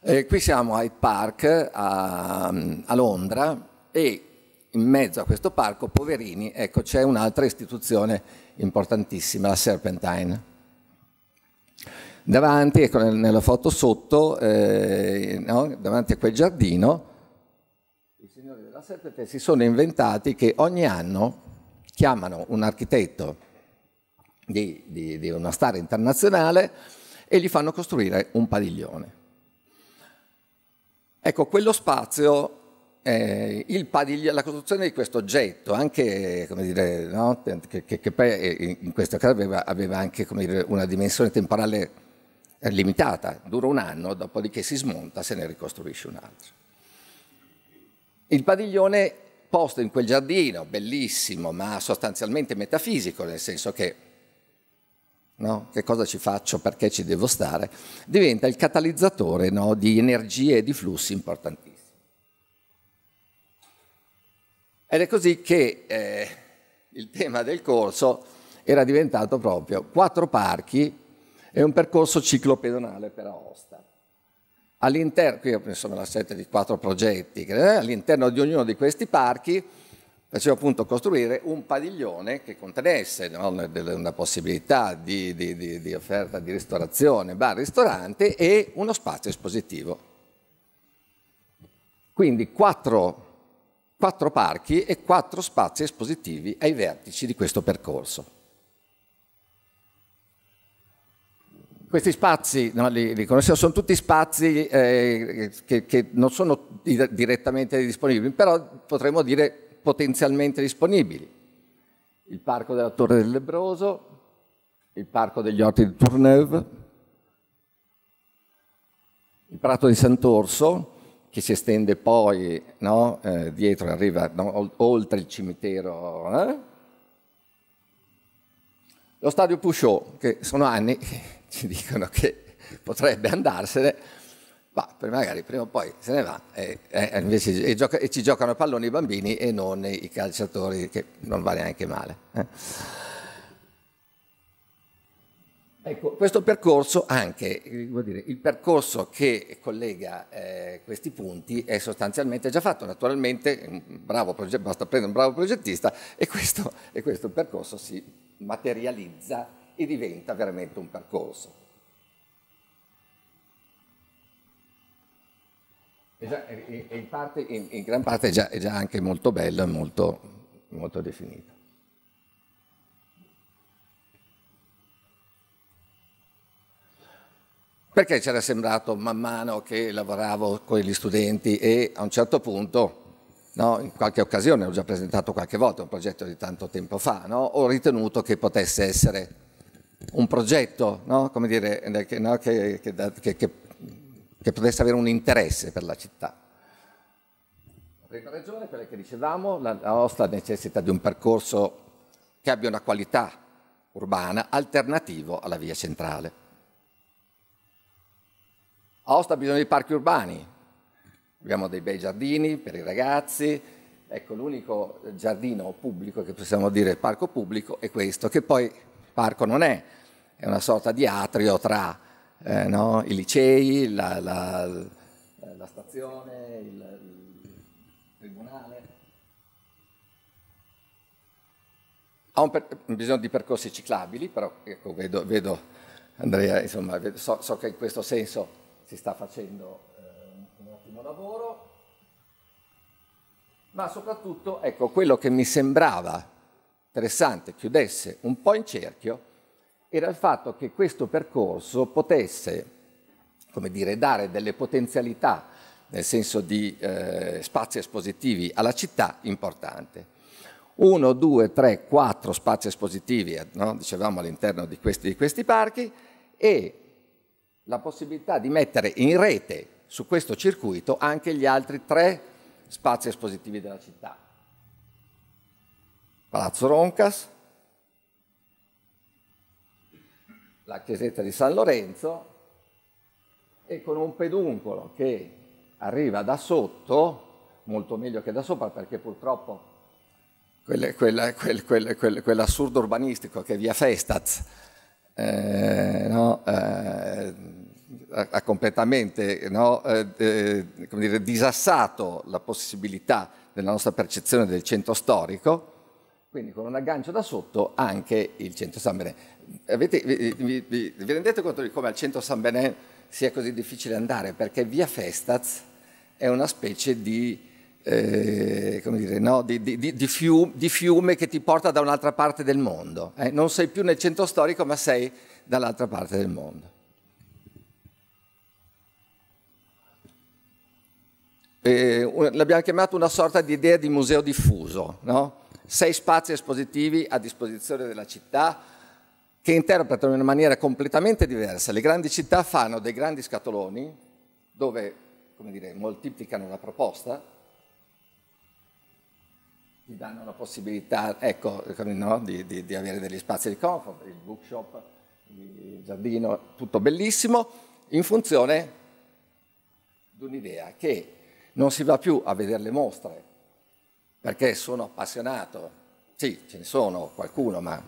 eh, qui siamo ai Park a, a Londra e in mezzo a questo parco, poverini, ecco, c'è un'altra istituzione importantissima, la Serpentine. Davanti, ecco nella foto sotto, eh, no? davanti a quel giardino, i signori della Serpentine si sono inventati che ogni anno chiamano un architetto di, di, di una star internazionale e gli fanno costruire un padiglione. Ecco, quello spazio eh, la costruzione di questo oggetto, anche come dire, no? che, che, che, eh, in questo caso aveva, aveva anche dire, una dimensione temporale eh, limitata, dura un anno, dopodiché si smonta, se ne ricostruisce un altro. Il padiglione posto in quel giardino, bellissimo, ma sostanzialmente metafisico, nel senso che no, che cosa ci faccio, perché ci devo stare, diventa il catalizzatore no, di energie e di flussi importantissimi. Ed è così che eh, il tema del corso era diventato proprio quattro parchi e un percorso ciclopedonale per Aosta. All'interno, qui sono la sette di quattro progetti, eh, all'interno di ognuno di questi parchi facevo appunto costruire un padiglione che contenesse no, una possibilità di, di, di, di, offerta di ristorazione, bar, ristorante e uno spazio espositivo. Quindi quattro, quattro parchi e quattro spazi espositivi ai vertici di questo percorso. Questi spazi, no, li, li sono tutti spazi eh, che, che, non sono direttamente disponibili, però potremmo dire potenzialmente disponibili. Il parco della Torre del Lebroso, il parco degli Orti di Tourneuve, il prato di Sant'Orso, che si estende poi no, eh, dietro, arriva no, oltre il cimitero. Eh? Lo stadio Pouchot, che sono anni ci dicono che potrebbe andarsene, ma magari prima o poi se ne va e, e, invece, e, gioca, e ci giocano a pallone i bambini e non i calciatori, che non va neanche male. Eh. Ecco, questo percorso anche, eh, dire, il percorso che collega eh, questi punti è sostanzialmente già fatto, naturalmente proget- basta prendere un bravo progettista e questo, e questo percorso si materializza e diventa veramente un percorso. È già, è, in, parte, in, in, gran parte è già, è già anche molto bello e molto, molto definito. Perché c'era sembrato man mano che lavoravo con gli studenti e a un certo punto, no, in qualche occasione, ho già presentato qualche volta un progetto di tanto tempo fa, no, ho ritenuto che potesse essere un progetto, no? come dire, eh, che, no? che, che, che, potesse avere un interesse per la città. Prima ragione, quella che dicevamo, la, la nostra necessita di un percorso che abbia una qualità urbana alternativo alla via centrale. A Osta ha bisogno di parchi urbani, abbiamo dei bei giardini per i ragazzi, ecco l'unico giardino pubblico che possiamo dire parco pubblico è questo, che poi parco non è, è una sorta di atrio tra eh, no, i licei, la, la, la stazione, il, il tribunale. Ha un per, bisogno di percorsi ciclabili, però ecco, vedo, vedo, Andrea, insomma, so, so, che in questo senso si sta facendo eh, un ottimo lavoro, ma soprattutto ecco, quello che mi sembrava interessante, chiudesse un po' in cerchio, era il fatto che questo percorso potesse, come dire, dare delle potenzialità nel senso di eh, spazi espositivi alla città importante. Uno, due, tre, quattro spazi espositivi, eh, no? dicevamo all'interno di, di questi, parchi, e la possibilità di mettere in rete su questo circuito anche gli altri tre spazi espositivi della città. Palazzo Roncas, la chiesetta di San Lorenzo e con un peduncolo che arriva da sotto, molto meglio che da sopra perché purtroppo quell'assurdo quel, quel, quel, urbanistico che via Festaz eh, no, eh, ha completamente no, eh, eh dire, disassato la possibilità della nostra percezione del centro storico, quindi con un aggancio da sotto anche il centro San Benet. Avete, vi, vi, vi, vi, rendete conto di come al centro San Benet sia così difficile andare? Perché via Festaz è una specie di, eh, dire, no? di, di, fiume, di, fiume, che ti porta da un'altra parte del mondo. Eh? Non sei più nel centro storico ma sei dall'altra parte del mondo. Eh, l'abbiamo chiamato una sorta di idea di museo diffuso, no? sei spazi espositivi a disposizione della città che interpretano in maniera completamente diversa. Le grandi città fanno dei grandi scatoloni dove, come dire, moltiplicano la proposta, ti danno la possibilità, ecco, no, di, di, di avere degli spazi di comfort, il bookshop, il giardino, tutto bellissimo, in funzione di un'idea che non si va più a vedere le mostre perché sono appassionato, sì, ce ne sono qualcuno, ma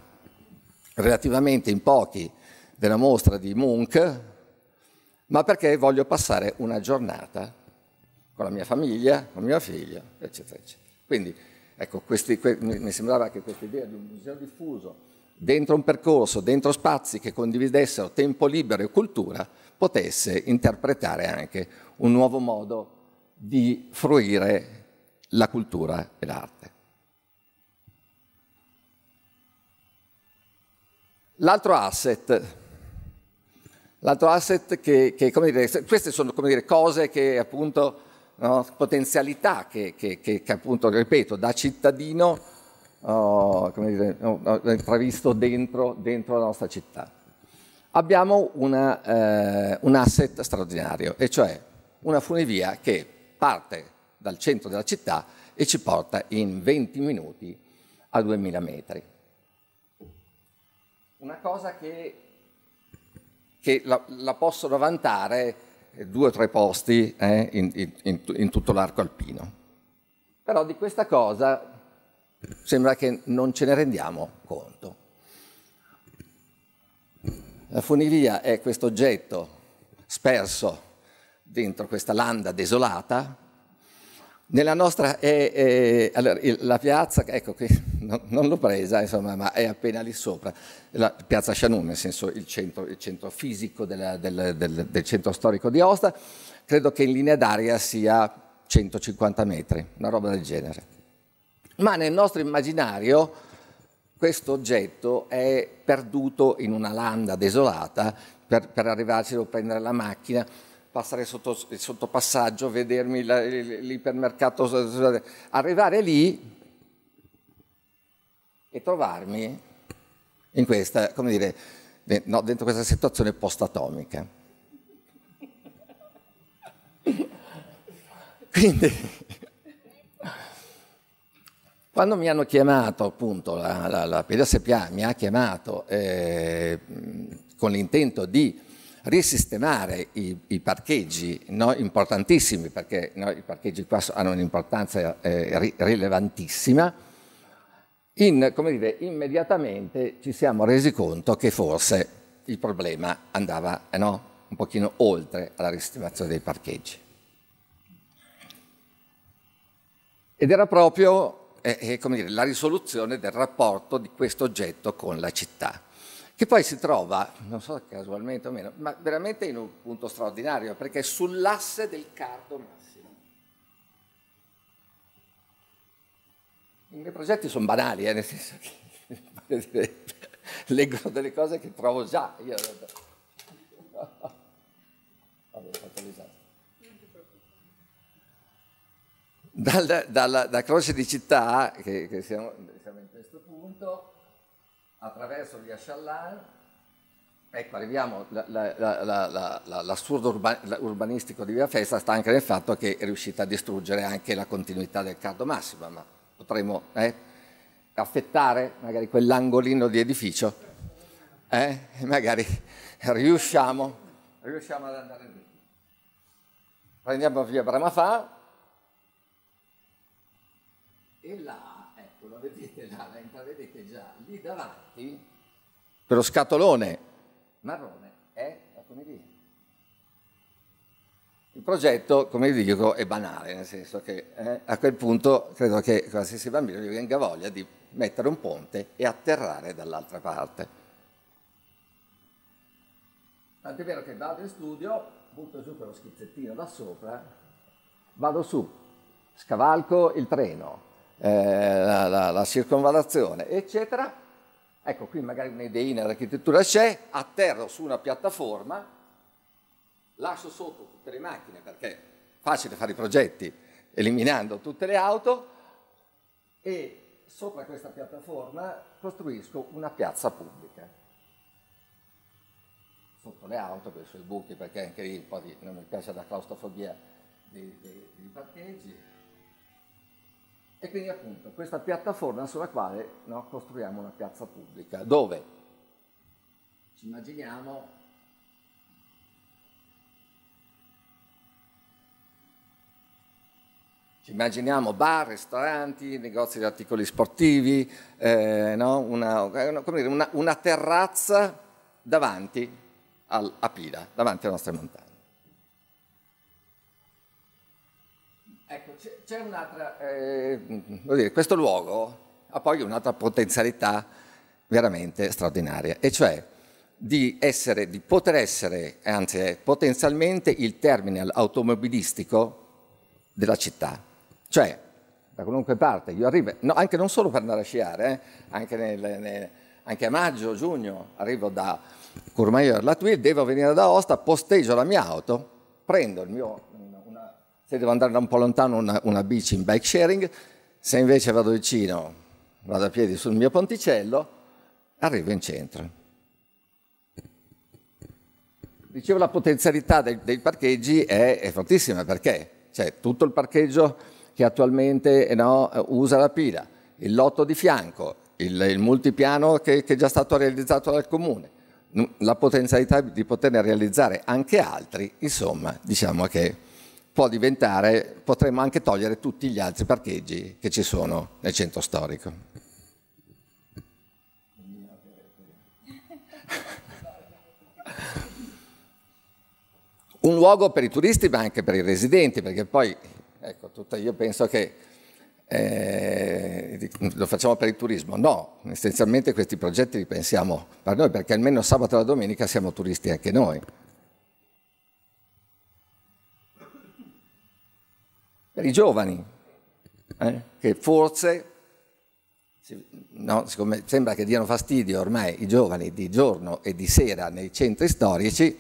relativamente in pochi, della mostra di Munch, ma perché voglio passare una giornata con la mia famiglia, con mio figlio, eccetera, eccetera. Quindi, ecco, questi, que, mi sembrava che questa idea di un museo diffuso dentro un percorso, dentro spazi che condividessero tempo libero e cultura, potesse interpretare anche un nuovo modo di fruire la cultura e l'arte. L'altro asset, l'altro asset che, che dire, queste sono dire, cose che appunto, no, potenzialità che, che, che, appunto, ripeto, da cittadino oh, dire, ho, ho intravisto dentro, dentro, la nostra città. Abbiamo una, eh, un asset straordinario, e cioè una funivia che parte dal centro della città e ci porta in 20 minuti a 2000 metri. Una cosa che, che la, la, possono vantare eh, due o tre posti eh, in, in, in tutto l'arco alpino. Però di questa cosa sembra che non ce ne rendiamo conto. La funivia è questo oggetto sperso dentro questa landa desolata nella nostra, eh, eh, allora, la piazza, ecco qui, non, non l'ho presa, insomma, ma è appena lì sopra, la piazza Shanun, nel senso il centro, il centro fisico della, del, del, del, centro storico di Osta, credo che in linea d'aria sia 150 metri, una roba del genere. Ma nel nostro immaginario questo oggetto è perduto in una landa desolata, per, per arrivarci devo prendere la macchina, passare sotto il sottopassaggio, vedermi l'ipermercato, arrivare lì e trovarmi in questa, come dire, no, dentro questa situazione post-atomica. Quindi, quando mi hanno chiamato, appunto, la, la, la mi ha chiamato eh, con l'intento di risistemare i, i parcheggi no? importantissimi, perché no? i parcheggi qua hanno un'importanza eh, rilevantissima, in, dire, immediatamente ci siamo resi conto che forse il problema andava eh, no? un pochino oltre alla risistimazione dei parcheggi. Ed era proprio eh, eh dire, la risoluzione del rapporto di questo oggetto con la città che poi si trova, non so casualmente o meno, ma veramente in un punto straordinario, perché è sull'asse del cardo massimo. I miei progetti sono banali, eh, nel senso che leggo delle cose che trovo già. Io... Vabbè, fatto l'esatto. Dalla, dalla, da Croce di Città, che, che siamo, siamo in questo punto, attraverso gli Asciallar. Ecco, arriviamo, all'assurdo urbanistico di Via Festa sta anche nel fatto che è riuscita a distruggere anche la continuità del Cardo Massimo, ma potremmo eh, affettare magari quell'angolino di edificio, eh, e magari riusciamo, riusciamo ad andare lì. Prendiamo via Bramafà e là, ecco, lo vedete là, la intravedete già, lì davanti infatti, quello scatolone marrone è la comedia. Il progetto, come vi dico, è banale, nel senso che eh, a quel punto credo che qualsiasi bambino gli venga voglia di mettere un ponte e atterrare dall'altra parte. Tant'è vero che vado in studio, butto giù quello schizzettino da sopra, vado su, scavalco il treno, eh, la, la, la circonvallazione, eccetera, Ecco, qui magari un'ideina dell'architettura c'è, atterro su una piattaforma, lascio sotto tutte le macchine perché è facile fare i progetti eliminando tutte le auto e sopra questa piattaforma costruisco una piazza pubblica. Sotto le auto, con i suoi buchi, perché anche lì un po' di, non mi piace la claustrofobia dei, dei, dei parcheggi. E quindi appunto questa piattaforma sulla quale no, costruiamo una piazza pubblica, dove ci immaginiamo immaginiamo bar, ristoranti, negozi di articoli sportivi, eh, no? una, una, dire, una, una, terrazza davanti al, a Pira, davanti alle nostre montagne. Ecco, c'è un'altra, eh, dire, questo luogo ha poi un'altra potenzialità veramente straordinaria, e cioè di, essere, di poter essere, anzi potenzialmente il terminal automobilistico della città. Cioè, da qualunque parte io arrivo, no, anche non solo per andare a sciare, eh, anche, nel, nel, anche, a maggio, giugno, arrivo da Courmayeur, la Tuile, devo venire da Aosta, posteggio la mia auto, prendo il mio se devo andare da un po' lontano una, una bici in bike sharing, se invece vado vicino, vado a piedi sul mio ponticello, arrivo in centro. Dicevo la potenzialità dei, dei parcheggi è, è, fortissima perché c'è cioè, tutto il parcheggio che attualmente eh, no, usa la pila, il lotto di fianco, il, il multipiano che, che è già stato realizzato dal comune, mm, la potenzialità di poterne realizzare anche altri, insomma, diciamo che può diventare, potremmo anche togliere tutti gli altri parcheggi che ci sono nel centro storico. Un luogo per i turisti ma anche per i residenti, perché poi, ecco, tutto io penso che eh, lo facciamo per il turismo. No, essenzialmente questi progetti li pensiamo per noi, perché almeno sabato e la domenica siamo turisti anche noi. per i giovani, eh? che forse, no, siccome sembra che diano fastidio ormai i giovani di giorno e di sera nei centri storici,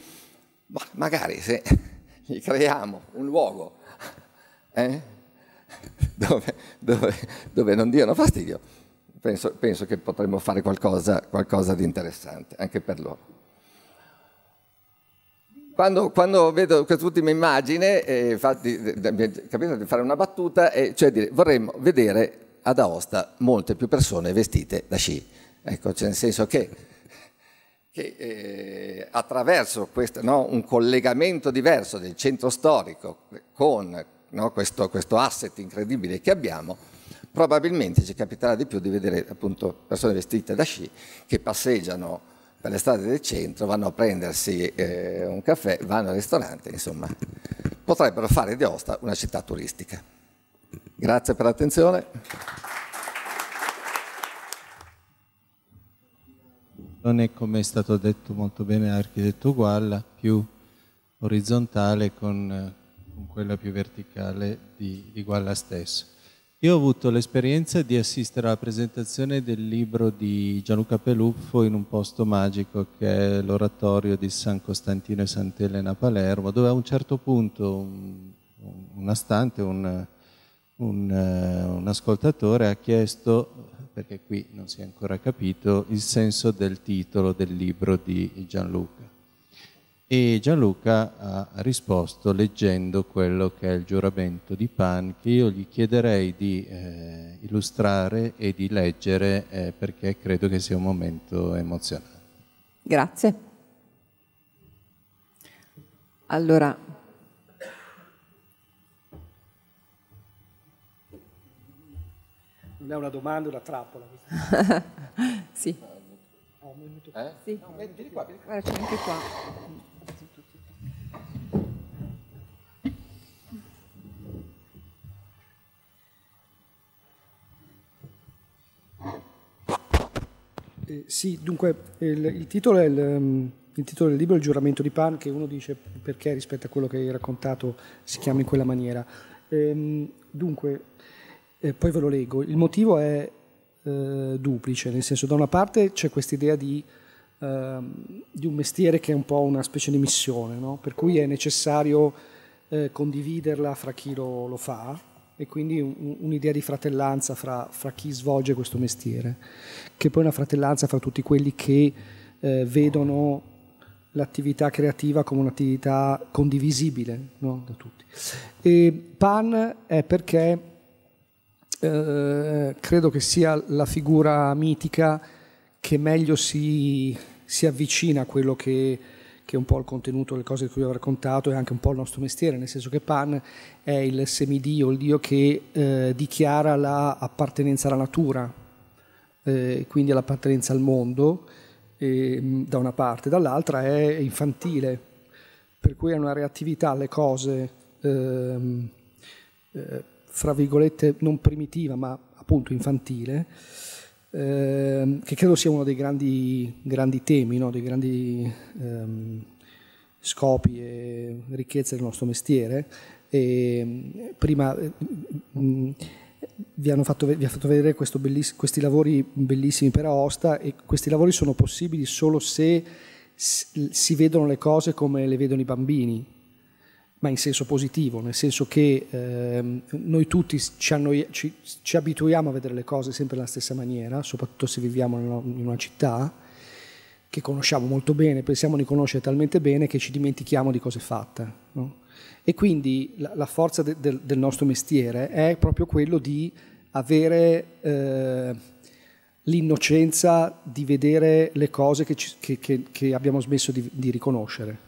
ma magari se gli creiamo un luogo eh? dove, dove, dove, non diano fastidio, penso, penso, che potremmo fare qualcosa, qualcosa di interessante anche per loro. Quando, quando, vedo quest'ultima immagine, eh, infatti, mi è capitato di fare una battuta, e cioè dire, vorremmo vedere ad Aosta molte più persone vestite da sci. Ecco, cioè nel senso che, che eh, attraverso questo, no, un collegamento diverso del centro storico con no, questo, questo asset incredibile che abbiamo, probabilmente ci capiterà di più di vedere appunto persone vestite da sci che passeggiano per le strade del centro, vanno a prendersi eh, un caffè, vanno al ristorante, insomma, potrebbero fare di Osta una città turistica. Grazie per l'attenzione. Non è come è stato detto molto bene l'architetto Gualla, più orizzontale con, eh, con, quella più verticale di, di Gualla stesso. Io ho avuto l'esperienza di assistere alla presentazione del libro di Gianluca Peluffo in un posto magico che è l'oratorio di San Costantino e Sant'Elena a Palermo, dove a un certo punto un, una stante, un, un, eh, un ascoltatore ha chiesto, perché qui non si è ancora capito, il senso del titolo del libro di Gianluca e Gianluca ha risposto leggendo quello che è il giuramento di Pan che io gli chiederei di eh, illustrare e di leggere eh, perché credo che sia un momento emozionante. Grazie. Allora, non è una domanda, è una trappola. sì. Ah, eh? sì. No, vieni qua, vieni qua. Guarda, c'è anche qua. Eh, sì, dunque il, il, titolo il, ehm, il, titolo del libro è Il giuramento di Pan, che uno dice perché rispetto a quello che hai raccontato si chiama in quella maniera. Eh, dunque, eh, poi ve lo leggo, il motivo è eh, duplice, nel senso da una parte c'è questa idea di, ehm, di, un mestiere che è un po' una specie di missione, no? per cui è necessario eh, condividerla fra chi lo, lo fa, e quindi un'idea di fratellanza fra, fra, chi svolge questo mestiere, che poi è una fratellanza fra tutti quelli che eh, vedono l'attività creativa come un'attività condivisibile no? da tutti. E Pan è perché eh, credo che sia la figura mitica che meglio si, si avvicina a quello che che è un po' il contenuto delle cose di cui ho raccontato è anche un po' il nostro mestiere, nel senso che Pan è il semidio, il dio che eh, dichiara l'appartenenza la alla natura, eh, quindi l'appartenenza al mondo, eh, da una parte, dall'altra è infantile, per cui è una reattività alle cose, ehm, eh, fra virgolette, non primitiva, ma appunto infantile eh, che credo sia uno dei grandi, grandi temi, no? dei grandi ehm, scopi e ricchezze del nostro mestiere. E prima mh, ehm, mm, vi, hanno fatto, vi ha fatto vedere questi lavori bellissimi per Aosta e questi lavori sono possibili solo se si vedono le cose come le vedono i bambini, ma in senso positivo, nel senso che ehm, noi tutti ci, annoia, ci, ci, abituiamo a vedere le cose sempre nella stessa maniera, soprattutto se viviamo in una città che conosciamo molto bene, pensiamo di conoscere talmente bene che ci dimentichiamo di cose fatte. No? E quindi la, la forza de, de, del nostro mestiere è proprio quello di avere eh, l'innocenza di vedere le cose che, ci, che, che, che abbiamo smesso di, di riconoscere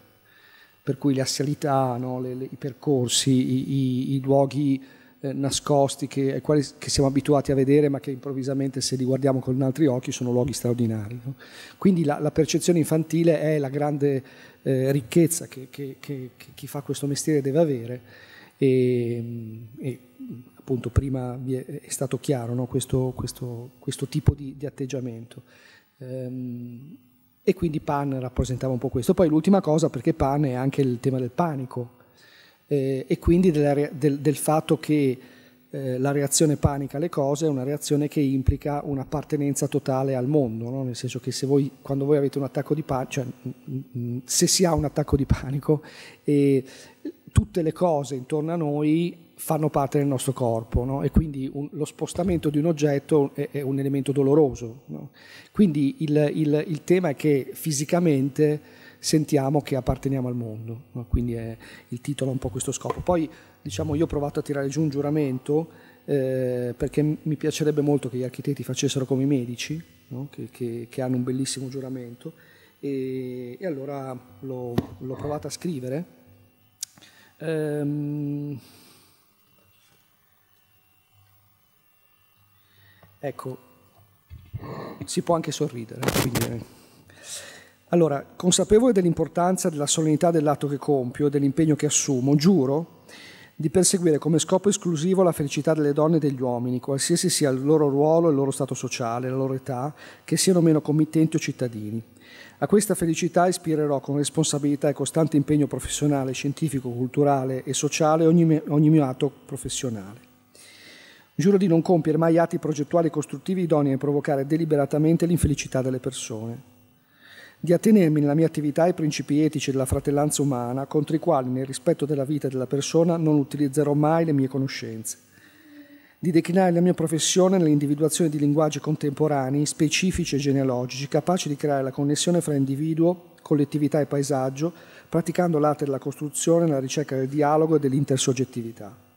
per cui le assialità, no, le, le, i percorsi, i, i, i luoghi eh, nascosti che, ai quali che siamo abituati a vedere ma che improvvisamente se li guardiamo con altri occhi sono luoghi straordinari. No? Quindi la, la, percezione infantile è la grande eh, ricchezza che, che, che, chi fa questo mestiere deve avere e, ehm, e appunto prima è, è stato chiaro no, questo, questo, questo, tipo di, di atteggiamento. Ehm, e quindi Pan rappresentava un po' questo. Poi l'ultima cosa, perché Pan è anche il tema del panico eh, e quindi della, del, del, fatto che eh, la reazione panica alle cose è una reazione che implica un'appartenenza totale al mondo, no? nel senso che se voi, quando voi avete un attacco di panico, cioè se si ha un attacco di panico, eh, tutte le cose intorno a noi fanno parte del nostro corpo no? e quindi un, lo spostamento di un oggetto è, è un elemento doloroso. No? Quindi il, il, il, tema è che fisicamente sentiamo che apparteniamo al mondo, no? quindi è, il titolo ha un po' questo scopo. Poi diciamo io ho provato a tirare giù un giuramento eh, perché mi piacerebbe molto che gli architetti facessero come i medici, che, che, che, hanno un bellissimo giuramento e, e allora l'ho, l'ho provato a scrivere. Ehm, Ecco, si può anche sorridere. Quindi, eh. allora, consapevole dell'importanza della solennità dell'atto che compio e dell'impegno che assumo, giuro di perseguire come scopo esclusivo la felicità delle donne e degli uomini, qualsiasi sia il loro ruolo, il loro stato sociale, la loro età, che siano meno committenti o cittadini. A questa felicità ispirerò con responsabilità e costante impegno professionale, scientifico, culturale e sociale ogni, ogni mio atto professionale. Giuro di non compiere mai atti progettuali e costruttivi idonei a provocare deliberatamente l'infelicità delle persone. Di attenermi nella mia attività ai principi etici della fratellanza umana, contro i quali, nel rispetto della vita della persona, non utilizzerò mai le mie conoscenze. Di declinare la mia professione nell'individuazione di linguaggi contemporanei, specifici e genealogici, capaci di creare la connessione fra individuo, collettività e paesaggio, praticando l'arte della costruzione nella ricerca del dialogo e dell'intersoggettività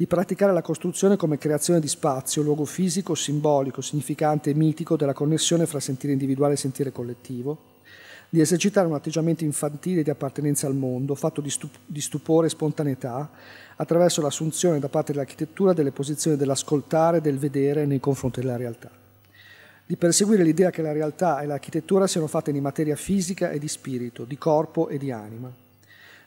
di praticare la costruzione come creazione di spazio, luogo fisico, simbolico, significante e mitico della connessione fra sentire individuale e sentire collettivo, di esercitare un atteggiamento infantile di appartenenza al mondo, fatto di, stup- di stupore e spontaneità, attraverso l'assunzione da parte dell'architettura delle posizioni dell'ascoltare, e del vedere nei confronti della realtà. Di perseguire l'idea che la realtà e l'architettura siano fatte di materia fisica e di spirito, di corpo e di anima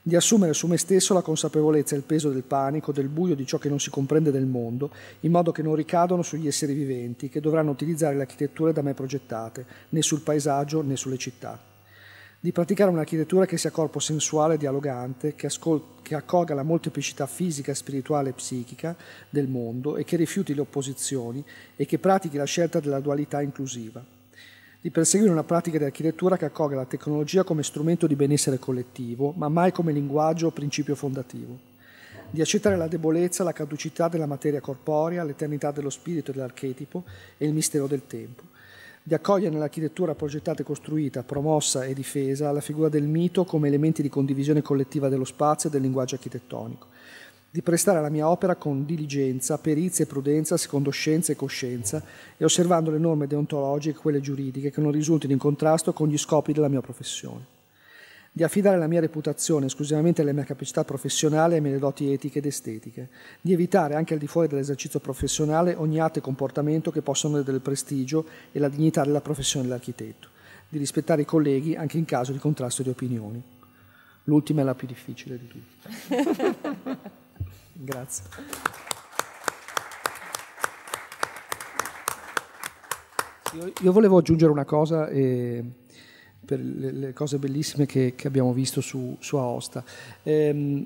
di assumere su me stesso la consapevolezza e il peso del panico, del buio di ciò che non si comprende del mondo, in modo che non ricadano sugli esseri viventi che dovranno utilizzare le architetture da me progettate, né sul paesaggio né sulle città di praticare un'architettura che sia corpo sensuale e dialogante, che, ascol- che, accolga la molteplicità fisica, spirituale e psichica del mondo e che rifiuti le opposizioni e che pratichi la scelta della dualità inclusiva di perseguire una pratica di architettura che accolga la tecnologia come strumento di benessere collettivo, ma mai come linguaggio o principio fondativo, di accettare la debolezza, la caducità della materia corporea, l'eternità dello spirito e dell'archetipo e il mistero del tempo, di accogliere nell'architettura progettata e costruita, promossa e difesa la figura del mito come elementi di condivisione collettiva dello spazio e del linguaggio architettonico, di prestare la mia opera con diligenza, perizia e prudenza secondo scienza e coscienza e osservando le norme deontologiche e quelle giuridiche che non risultino in contrasto con gli scopi della mia professione, di affidare la mia reputazione esclusivamente alla mia capacità professionale e alle mie doti etiche ed estetiche, di evitare anche al di fuori dell'esercizio professionale ogni atto e comportamento che possano ledere il prestigio e la dignità della professione dell'architetto, di rispettare i colleghi anche in caso di contrasto di opinioni. L'ultima è la più difficile di tutte. Grazie. Io, io volevo aggiungere una cosa eh, per le, le, cose bellissime che, che abbiamo visto su, su Aosta. Eh,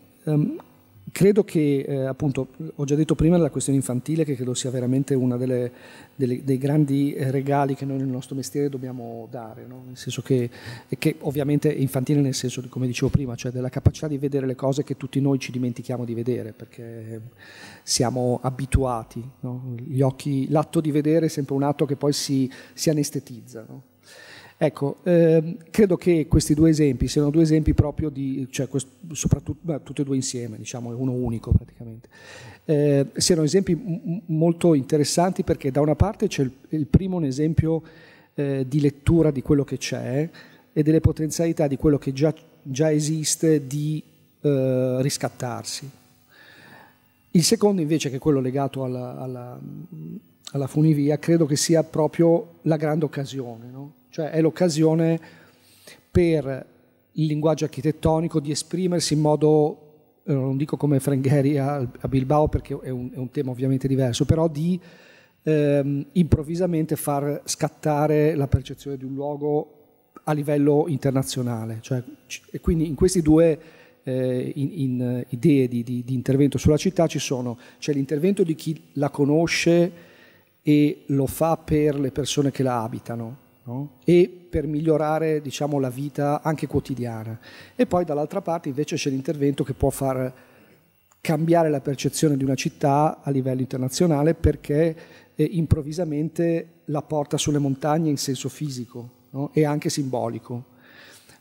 credo che, eh, appunto, ho già detto prima della questione infantile, che credo sia veramente uno dei grandi eh, regali che noi nel nostro mestiere dobbiamo dare, no? nel senso che, che ovviamente è infantile nel senso, come dicevo prima, cioè della capacità di vedere le cose che tutti noi ci dimentichiamo di vedere, perché siamo abituati, no? Gli occhi, l'atto di vedere è sempre un atto che poi si, si anestetizza. No? Ecco, ehm, credo che questi due esempi siano due esempi proprio di, cioè questo, soprattutto beh, tutti e due insieme, diciamo uno unico praticamente, eh, siano esempi m- molto interessanti perché da una parte c'è il, il primo un esempio eh, di lettura di quello che c'è e delle potenzialità di quello che già, già esiste di eh, riscattarsi. Il secondo invece, che è quello legato alla, alla, alla funivia, credo che sia proprio la grande occasione. No? cioè è l'occasione per il linguaggio architettonico di esprimersi in modo, eh, non dico come Frangheri a, Bilbao perché è un, è un, tema ovviamente diverso, però di ehm, improvvisamente far scattare la percezione di un luogo a livello internazionale. Cioè, e quindi in queste due eh, in, in eh, idee di, di, di, intervento sulla città ci sono, c'è l'intervento di chi la conosce e lo fa per le persone che la abitano, no? e per migliorare diciamo, la vita anche quotidiana. E poi dall'altra parte invece c'è l'intervento che può far cambiare la percezione di una città a livello internazionale perché eh, improvvisamente la porta sulle montagne in senso fisico no? e anche simbolico.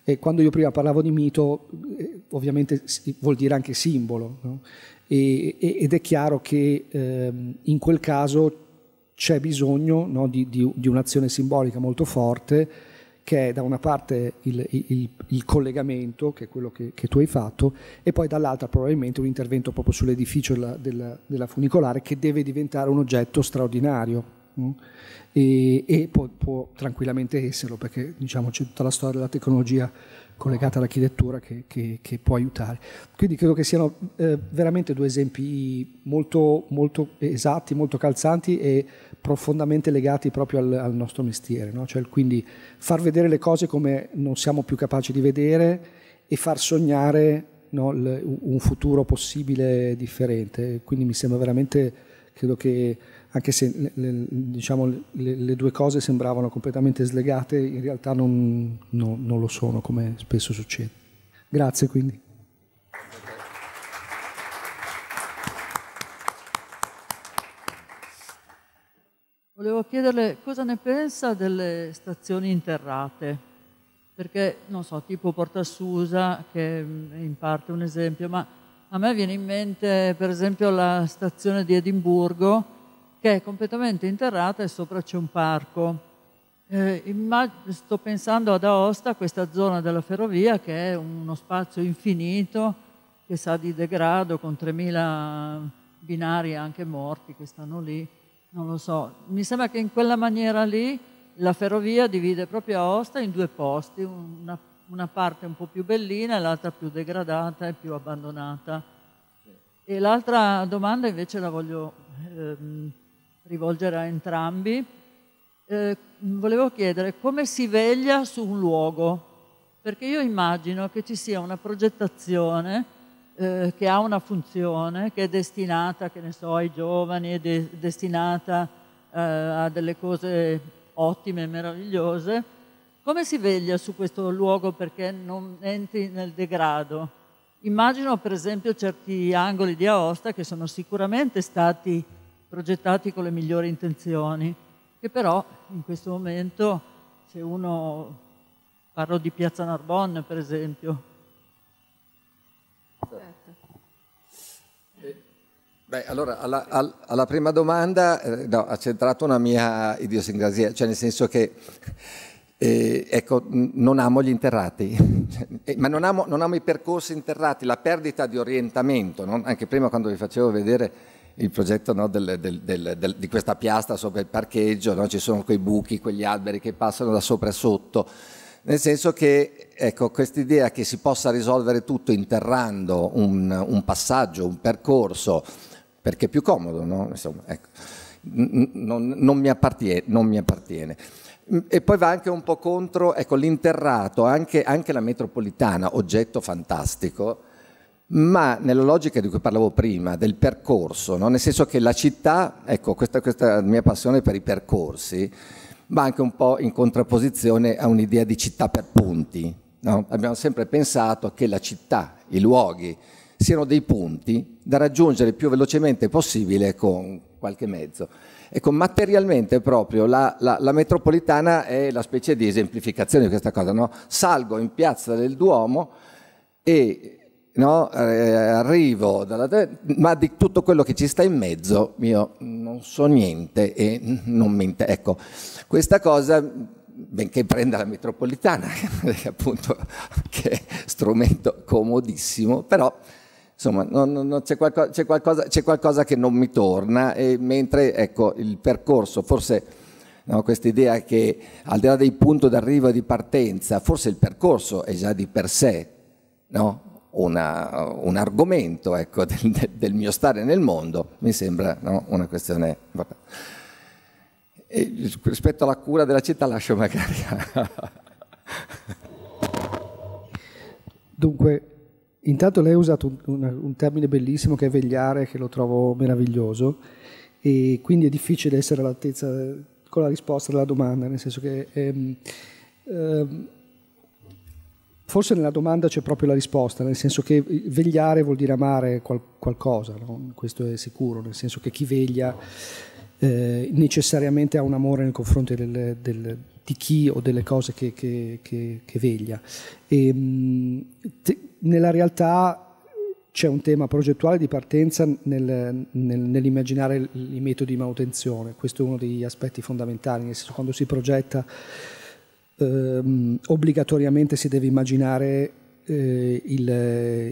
E quando io prima parlavo di mito, eh, ovviamente vuol dire anche simbolo, no? e, ed è chiaro che ehm, in quel caso c'è bisogno no, di, di, di, un'azione simbolica molto forte che è da una parte il, il, il collegamento, che è quello che, che, tu hai fatto, e poi dall'altra probabilmente un intervento proprio sull'edificio della, della, della funicolare che deve diventare un oggetto straordinario. Mm? E, e può, può, tranquillamente esserlo, perché diciamo, c'è tutta la storia della tecnologia collegata all'architettura che, che, che, può aiutare. Quindi credo che siano eh, veramente due esempi molto, molto, esatti, molto calzanti e profondamente legati proprio al, al nostro mestiere, no? cioè, quindi far vedere le cose come non siamo più capaci di vedere e far sognare no, l, un futuro possibile differente. Quindi mi sembra veramente, credo che anche se le, diciamo, le, le, due cose sembravano completamente slegate, in realtà non, no, non lo sono come spesso succede. Grazie quindi. Volevo chiederle cosa ne pensa delle stazioni interrate, perché non so, tipo Porta Susa, che è in parte un esempio, ma a me viene in mente per esempio la stazione di Edimburgo, che è completamente interrata e sopra c'è un parco. Eh, sto pensando ad Aosta, questa zona della ferrovia, che è uno spazio infinito che sa di degrado con 3.000 binari anche morti che stanno lì, non lo so. Mi sembra che in quella maniera lì la ferrovia divide proprio Aosta in due posti, una, una parte un po' più bellina e l'altra più degradata e più abbandonata. E l'altra domanda invece la voglio... Ehm, rivolgere a entrambi. Eh, volevo chiedere come si veglia su un luogo, perché io immagino che ci sia una progettazione eh, che ha una funzione, che è destinata, che ne so, ai giovani, è de destinata eh, a delle cose ottime, meravigliose. Come si veglia su questo luogo perché non entri nel degrado? Immagino per esempio certi angoli di Aosta che sono sicuramente stati progettati con le migliori intenzioni, che però in questo momento, se uno, parlo di Piazza Narbonne per esempio. Certo. Eh, beh, allora, alla, alla prima domanda, eh, no, ha centrato una mia idiosincrasia, cioè nel senso che eh, ecco, non amo gli interrati, eh, ma non amo, non amo, i percorsi interrati, la perdita di orientamento, no? anche prima quando vi facevo vedere il progetto no, del, del, del, di questa piastra sopra il parcheggio, no? ci sono quei buchi, quegli alberi che passano da sopra e sotto. Nel senso che ecco, idea che si possa risolvere tutto interrando un, un passaggio, un percorso, perché è più comodo, no? Insomma, ecco, non, non, mi non, mi appartiene, mm, E poi va anche un po' contro ecco, l'interrato, anche, anche la metropolitana, oggetto fantastico, ma nella logica di cui parlavo prima, del percorso, no? nel senso che la città, ecco, questa, questa mia passione per i percorsi, va anche un po' in contrapposizione a un'idea di città per punti. No? Abbiamo sempre pensato che la città, i luoghi, siano dei punti da raggiungere il più velocemente possibile con qualche mezzo. Ecco, materialmente proprio la, la, la, metropolitana è la specie di esemplificazione di questa cosa. No? Salgo in piazza del Duomo e no? eh, arrivo, dalla te- ma di tutto quello che ci sta in mezzo io non so niente e non mi inter- Ecco, questa cosa, benché prenda la metropolitana, appunto, che è strumento comodissimo, però insomma non, non, c'è, qualco- c'è, qualcosa, c'è, qualcosa, che non mi torna, e mentre ecco, il percorso forse... No, questa idea che al di là del punto d'arrivo e di partenza, forse il percorso è già di per sé no? una, un argomento ecco, del, del, mio stare nel mondo, mi sembra no, una questione E rispetto alla cura della città lascio magari... Dunque, intanto lei ha usato un, un, termine bellissimo che è vegliare, che lo trovo meraviglioso, e quindi è difficile essere all'altezza eh, con la risposta della domanda, nel senso che... Ehm, ehm, Forse nella domanda c'è proprio la risposta, nel senso che vegliare vuol dire amare qual- qualcosa, no? questo è sicuro, nel senso che chi veglia eh, necessariamente ha un amore nei confronti del, del, di chi o delle cose che, che, che, che veglia. E, ehm, te, nella realtà c'è un tema progettuale di partenza nel, nel, nell'immaginare i metodi di manutenzione, questo è uno degli aspetti fondamentali, nel senso quando si progetta ehm, obbligatoriamente si deve immaginare eh, il,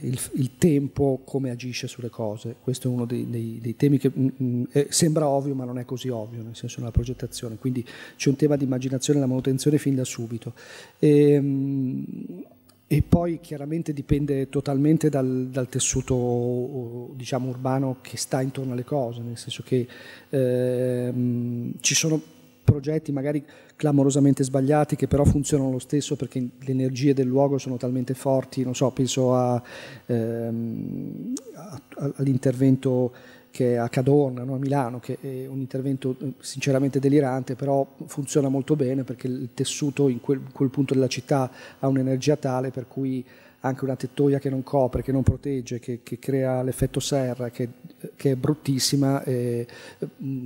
il, il, tempo come agisce sulle cose. Questo è uno dei, dei, dei temi che mh, mm, eh, mm, sembra ovvio ma non è così ovvio, nel senso nella progettazione. Quindi c'è un tema di immaginazione e la manutenzione fin da subito. E, ehm, mh, e poi chiaramente dipende totalmente dal, dal, tessuto diciamo, urbano che sta intorno alle cose, nel senso che ehm, ci sono progetti magari clamorosamente sbagliati che però funzionano lo stesso perché le energie del luogo sono talmente forti, non so, penso a, ehm, a, a, all'intervento che è a Cadorna, no? a Milano, che è un intervento eh, sinceramente delirante, però funziona molto bene perché il tessuto in quel, quel punto della città ha un'energia tale per cui anche una tettoia che non copre, che non protegge, che, che crea l'effetto serra, che, che è bruttissima, eh,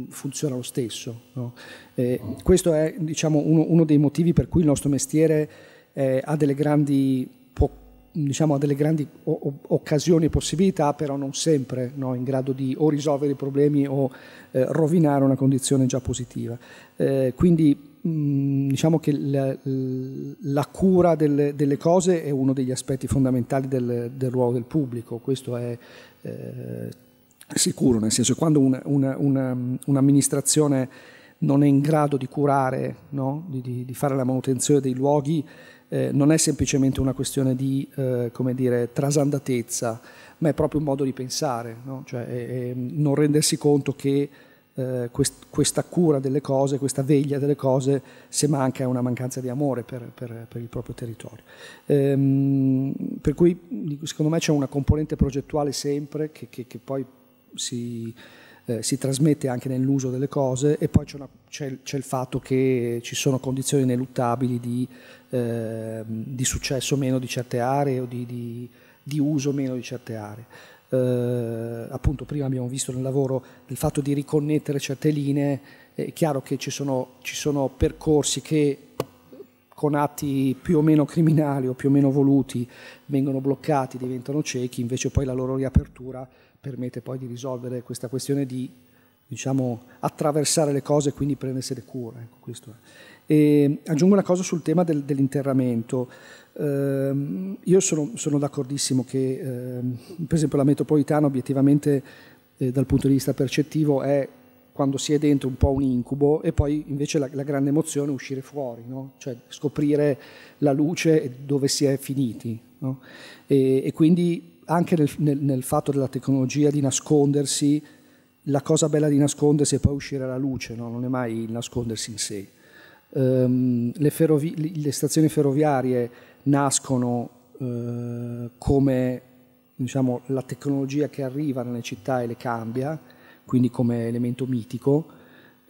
funziona lo stesso. No? Eh, questo è diciamo, uno, uno, dei motivi per cui il nostro mestiere eh, ha delle grandi, può, diciamo, ha delle grandi o, occasioni e possibilità, però non sempre no? in grado di o risolvere i problemi o eh, rovinare una condizione già positiva. Eh, quindi Mm, diciamo che la, la cura delle, delle, cose è uno degli aspetti fondamentali del, del ruolo del pubblico, questo è eh, sicuro, nel senso che quando una, una, una, un'amministrazione non è in grado di curare, no? di, di, di, fare la manutenzione dei luoghi, eh, non è semplicemente una questione di eh, dire, trasandatezza, ma è proprio un modo di pensare, no? cioè, è, è non rendersi conto che eh, quest, questa cura delle cose, questa veglia delle cose, se manca una mancanza di amore per, per, per il proprio territorio. Ehm, per cui secondo me c'è una componente progettuale sempre che, che, che poi si, eh, si, trasmette anche nell'uso delle cose e poi c'è, una, c'è, c'è, il fatto che ci sono condizioni ineluttabili di, eh, di successo meno di certe aree o di, di, di uso meno di certe aree eh, appunto prima abbiamo visto nel lavoro il fatto di riconnettere certe linee, è chiaro che ci sono, ci sono percorsi che con atti più o meno criminali o più o meno voluti vengono bloccati, diventano ciechi, invece poi la loro riapertura permette poi di risolvere questa questione di diciamo, attraversare le cose e quindi prendersene cura. Ecco, e ehm, aggiungo una cosa sul tema del, dell'interramento. Ehm, io sono, sono d'accordissimo che, ehm, per esempio, la metropolitana obiettivamente eh, dal punto di vista percettivo è quando si è dentro un po' un incubo e poi invece la, la grande emozione è uscire fuori, no? cioè scoprire la luce dove si è finiti. No? E, e, quindi anche nel, nel, nel, fatto della tecnologia di nascondersi, la cosa bella di nascondersi è poi uscire alla luce, no? non è mai il nascondersi in sé. Um, le, ferrovi- le stazioni ferroviarie nascono eh, come diciamo, la tecnologia che arriva nelle città e le cambia, quindi come elemento mitico.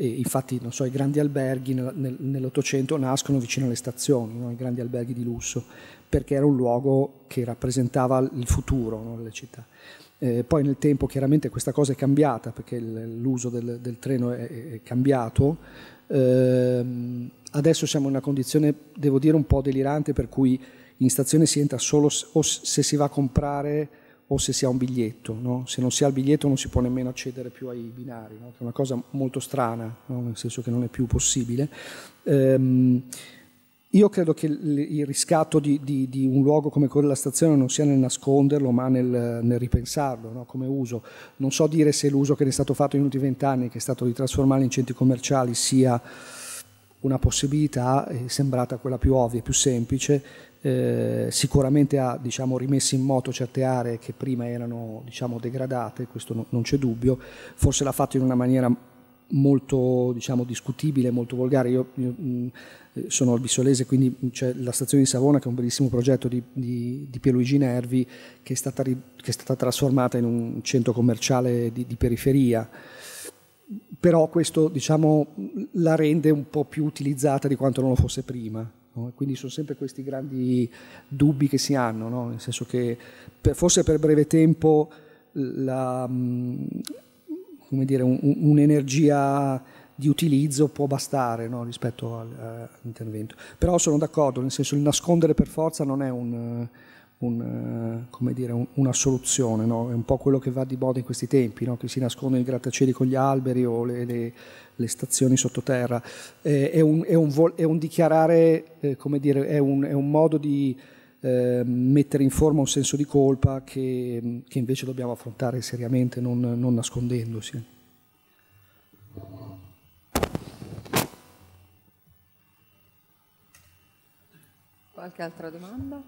E infatti, so, i grandi alberghi nell'Ottocento nascono vicino alle stazioni, no? i grandi alberghi di lusso, perché era un luogo che rappresentava il futuro no? delle città. Eh, poi nel tempo chiaramente questa cosa è cambiata perché l'uso del, del, treno è, è cambiato. Eh, adesso siamo in una condizione, devo dire, un po' delirante per cui in stazione si entra solo o se si va a comprare o se si ha un biglietto. No? Se non si ha il biglietto non si può nemmeno accedere più ai binari, no? che è una cosa molto strana, no? nel senso che non è più possibile. Ehm, io credo che il riscatto di, di, di, un luogo come quello della stazione non sia nel nasconderlo, ma nel, nel ripensarlo no? come uso. Non so dire se l'uso che ne è stato fatto in ultimi vent'anni, che è stato di trasformarlo in centri commerciali, sia una possibilità, è sembrata quella più ovvia, più semplice. Eh, sicuramente ha diciamo, rimesso in moto certe aree che prima erano diciamo, degradate, questo no, non c'è dubbio. Forse l'ha fatto in una maniera molto diciamo, discutibile, molto volgare. Io, io, eh, sono albisolese, quindi c'è la stazione di Savona che è un bellissimo progetto di, di, di Pierluigi Nervi che è, stata, che è, stata, trasformata in un centro commerciale di, di periferia però questo diciamo, la rende un po' più utilizzata di quanto non lo fosse prima. No? Quindi sono sempre questi grandi dubbi che si hanno, no? nel senso che per, forse per breve tempo la, mm, dire, un, un'energia di utilizzo può bastare no, rispetto all'intervento. Eh, Però sono d'accordo, nel senso il nascondere per forza non è un, eh, un, eh, dire, un, una soluzione, no? è un po' quello che va di moda in questi tempi, no? che si nasconde i grattacieli con gli alberi o le, le, le stazioni sottoterra. Eh, è, un, è, è, un, dichiarare, come dire, è un, è modo di... Ehm, mettere in forma un senso di colpa che, che invece dobbiamo affrontare seriamente, non, non nascondendosi. Qualche altra domanda?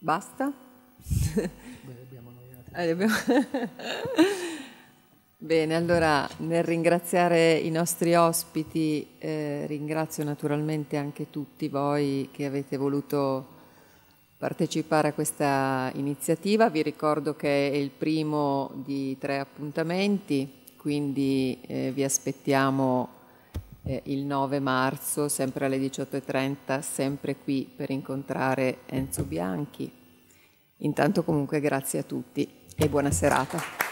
Basta? Beh, abbiamo eh, Bene, allora nel ringraziare i nostri ospiti eh, ringrazio naturalmente anche tutti voi che avete voluto partecipare a questa iniziativa. Vi ricordo che è il primo di tre appuntamenti, quindi eh, vi aspettiamo eh, il 9 marzo, sempre alle 18.30, sempre qui per incontrare Enzo Bianchi. Intanto comunque grazie a tutti e buona serata.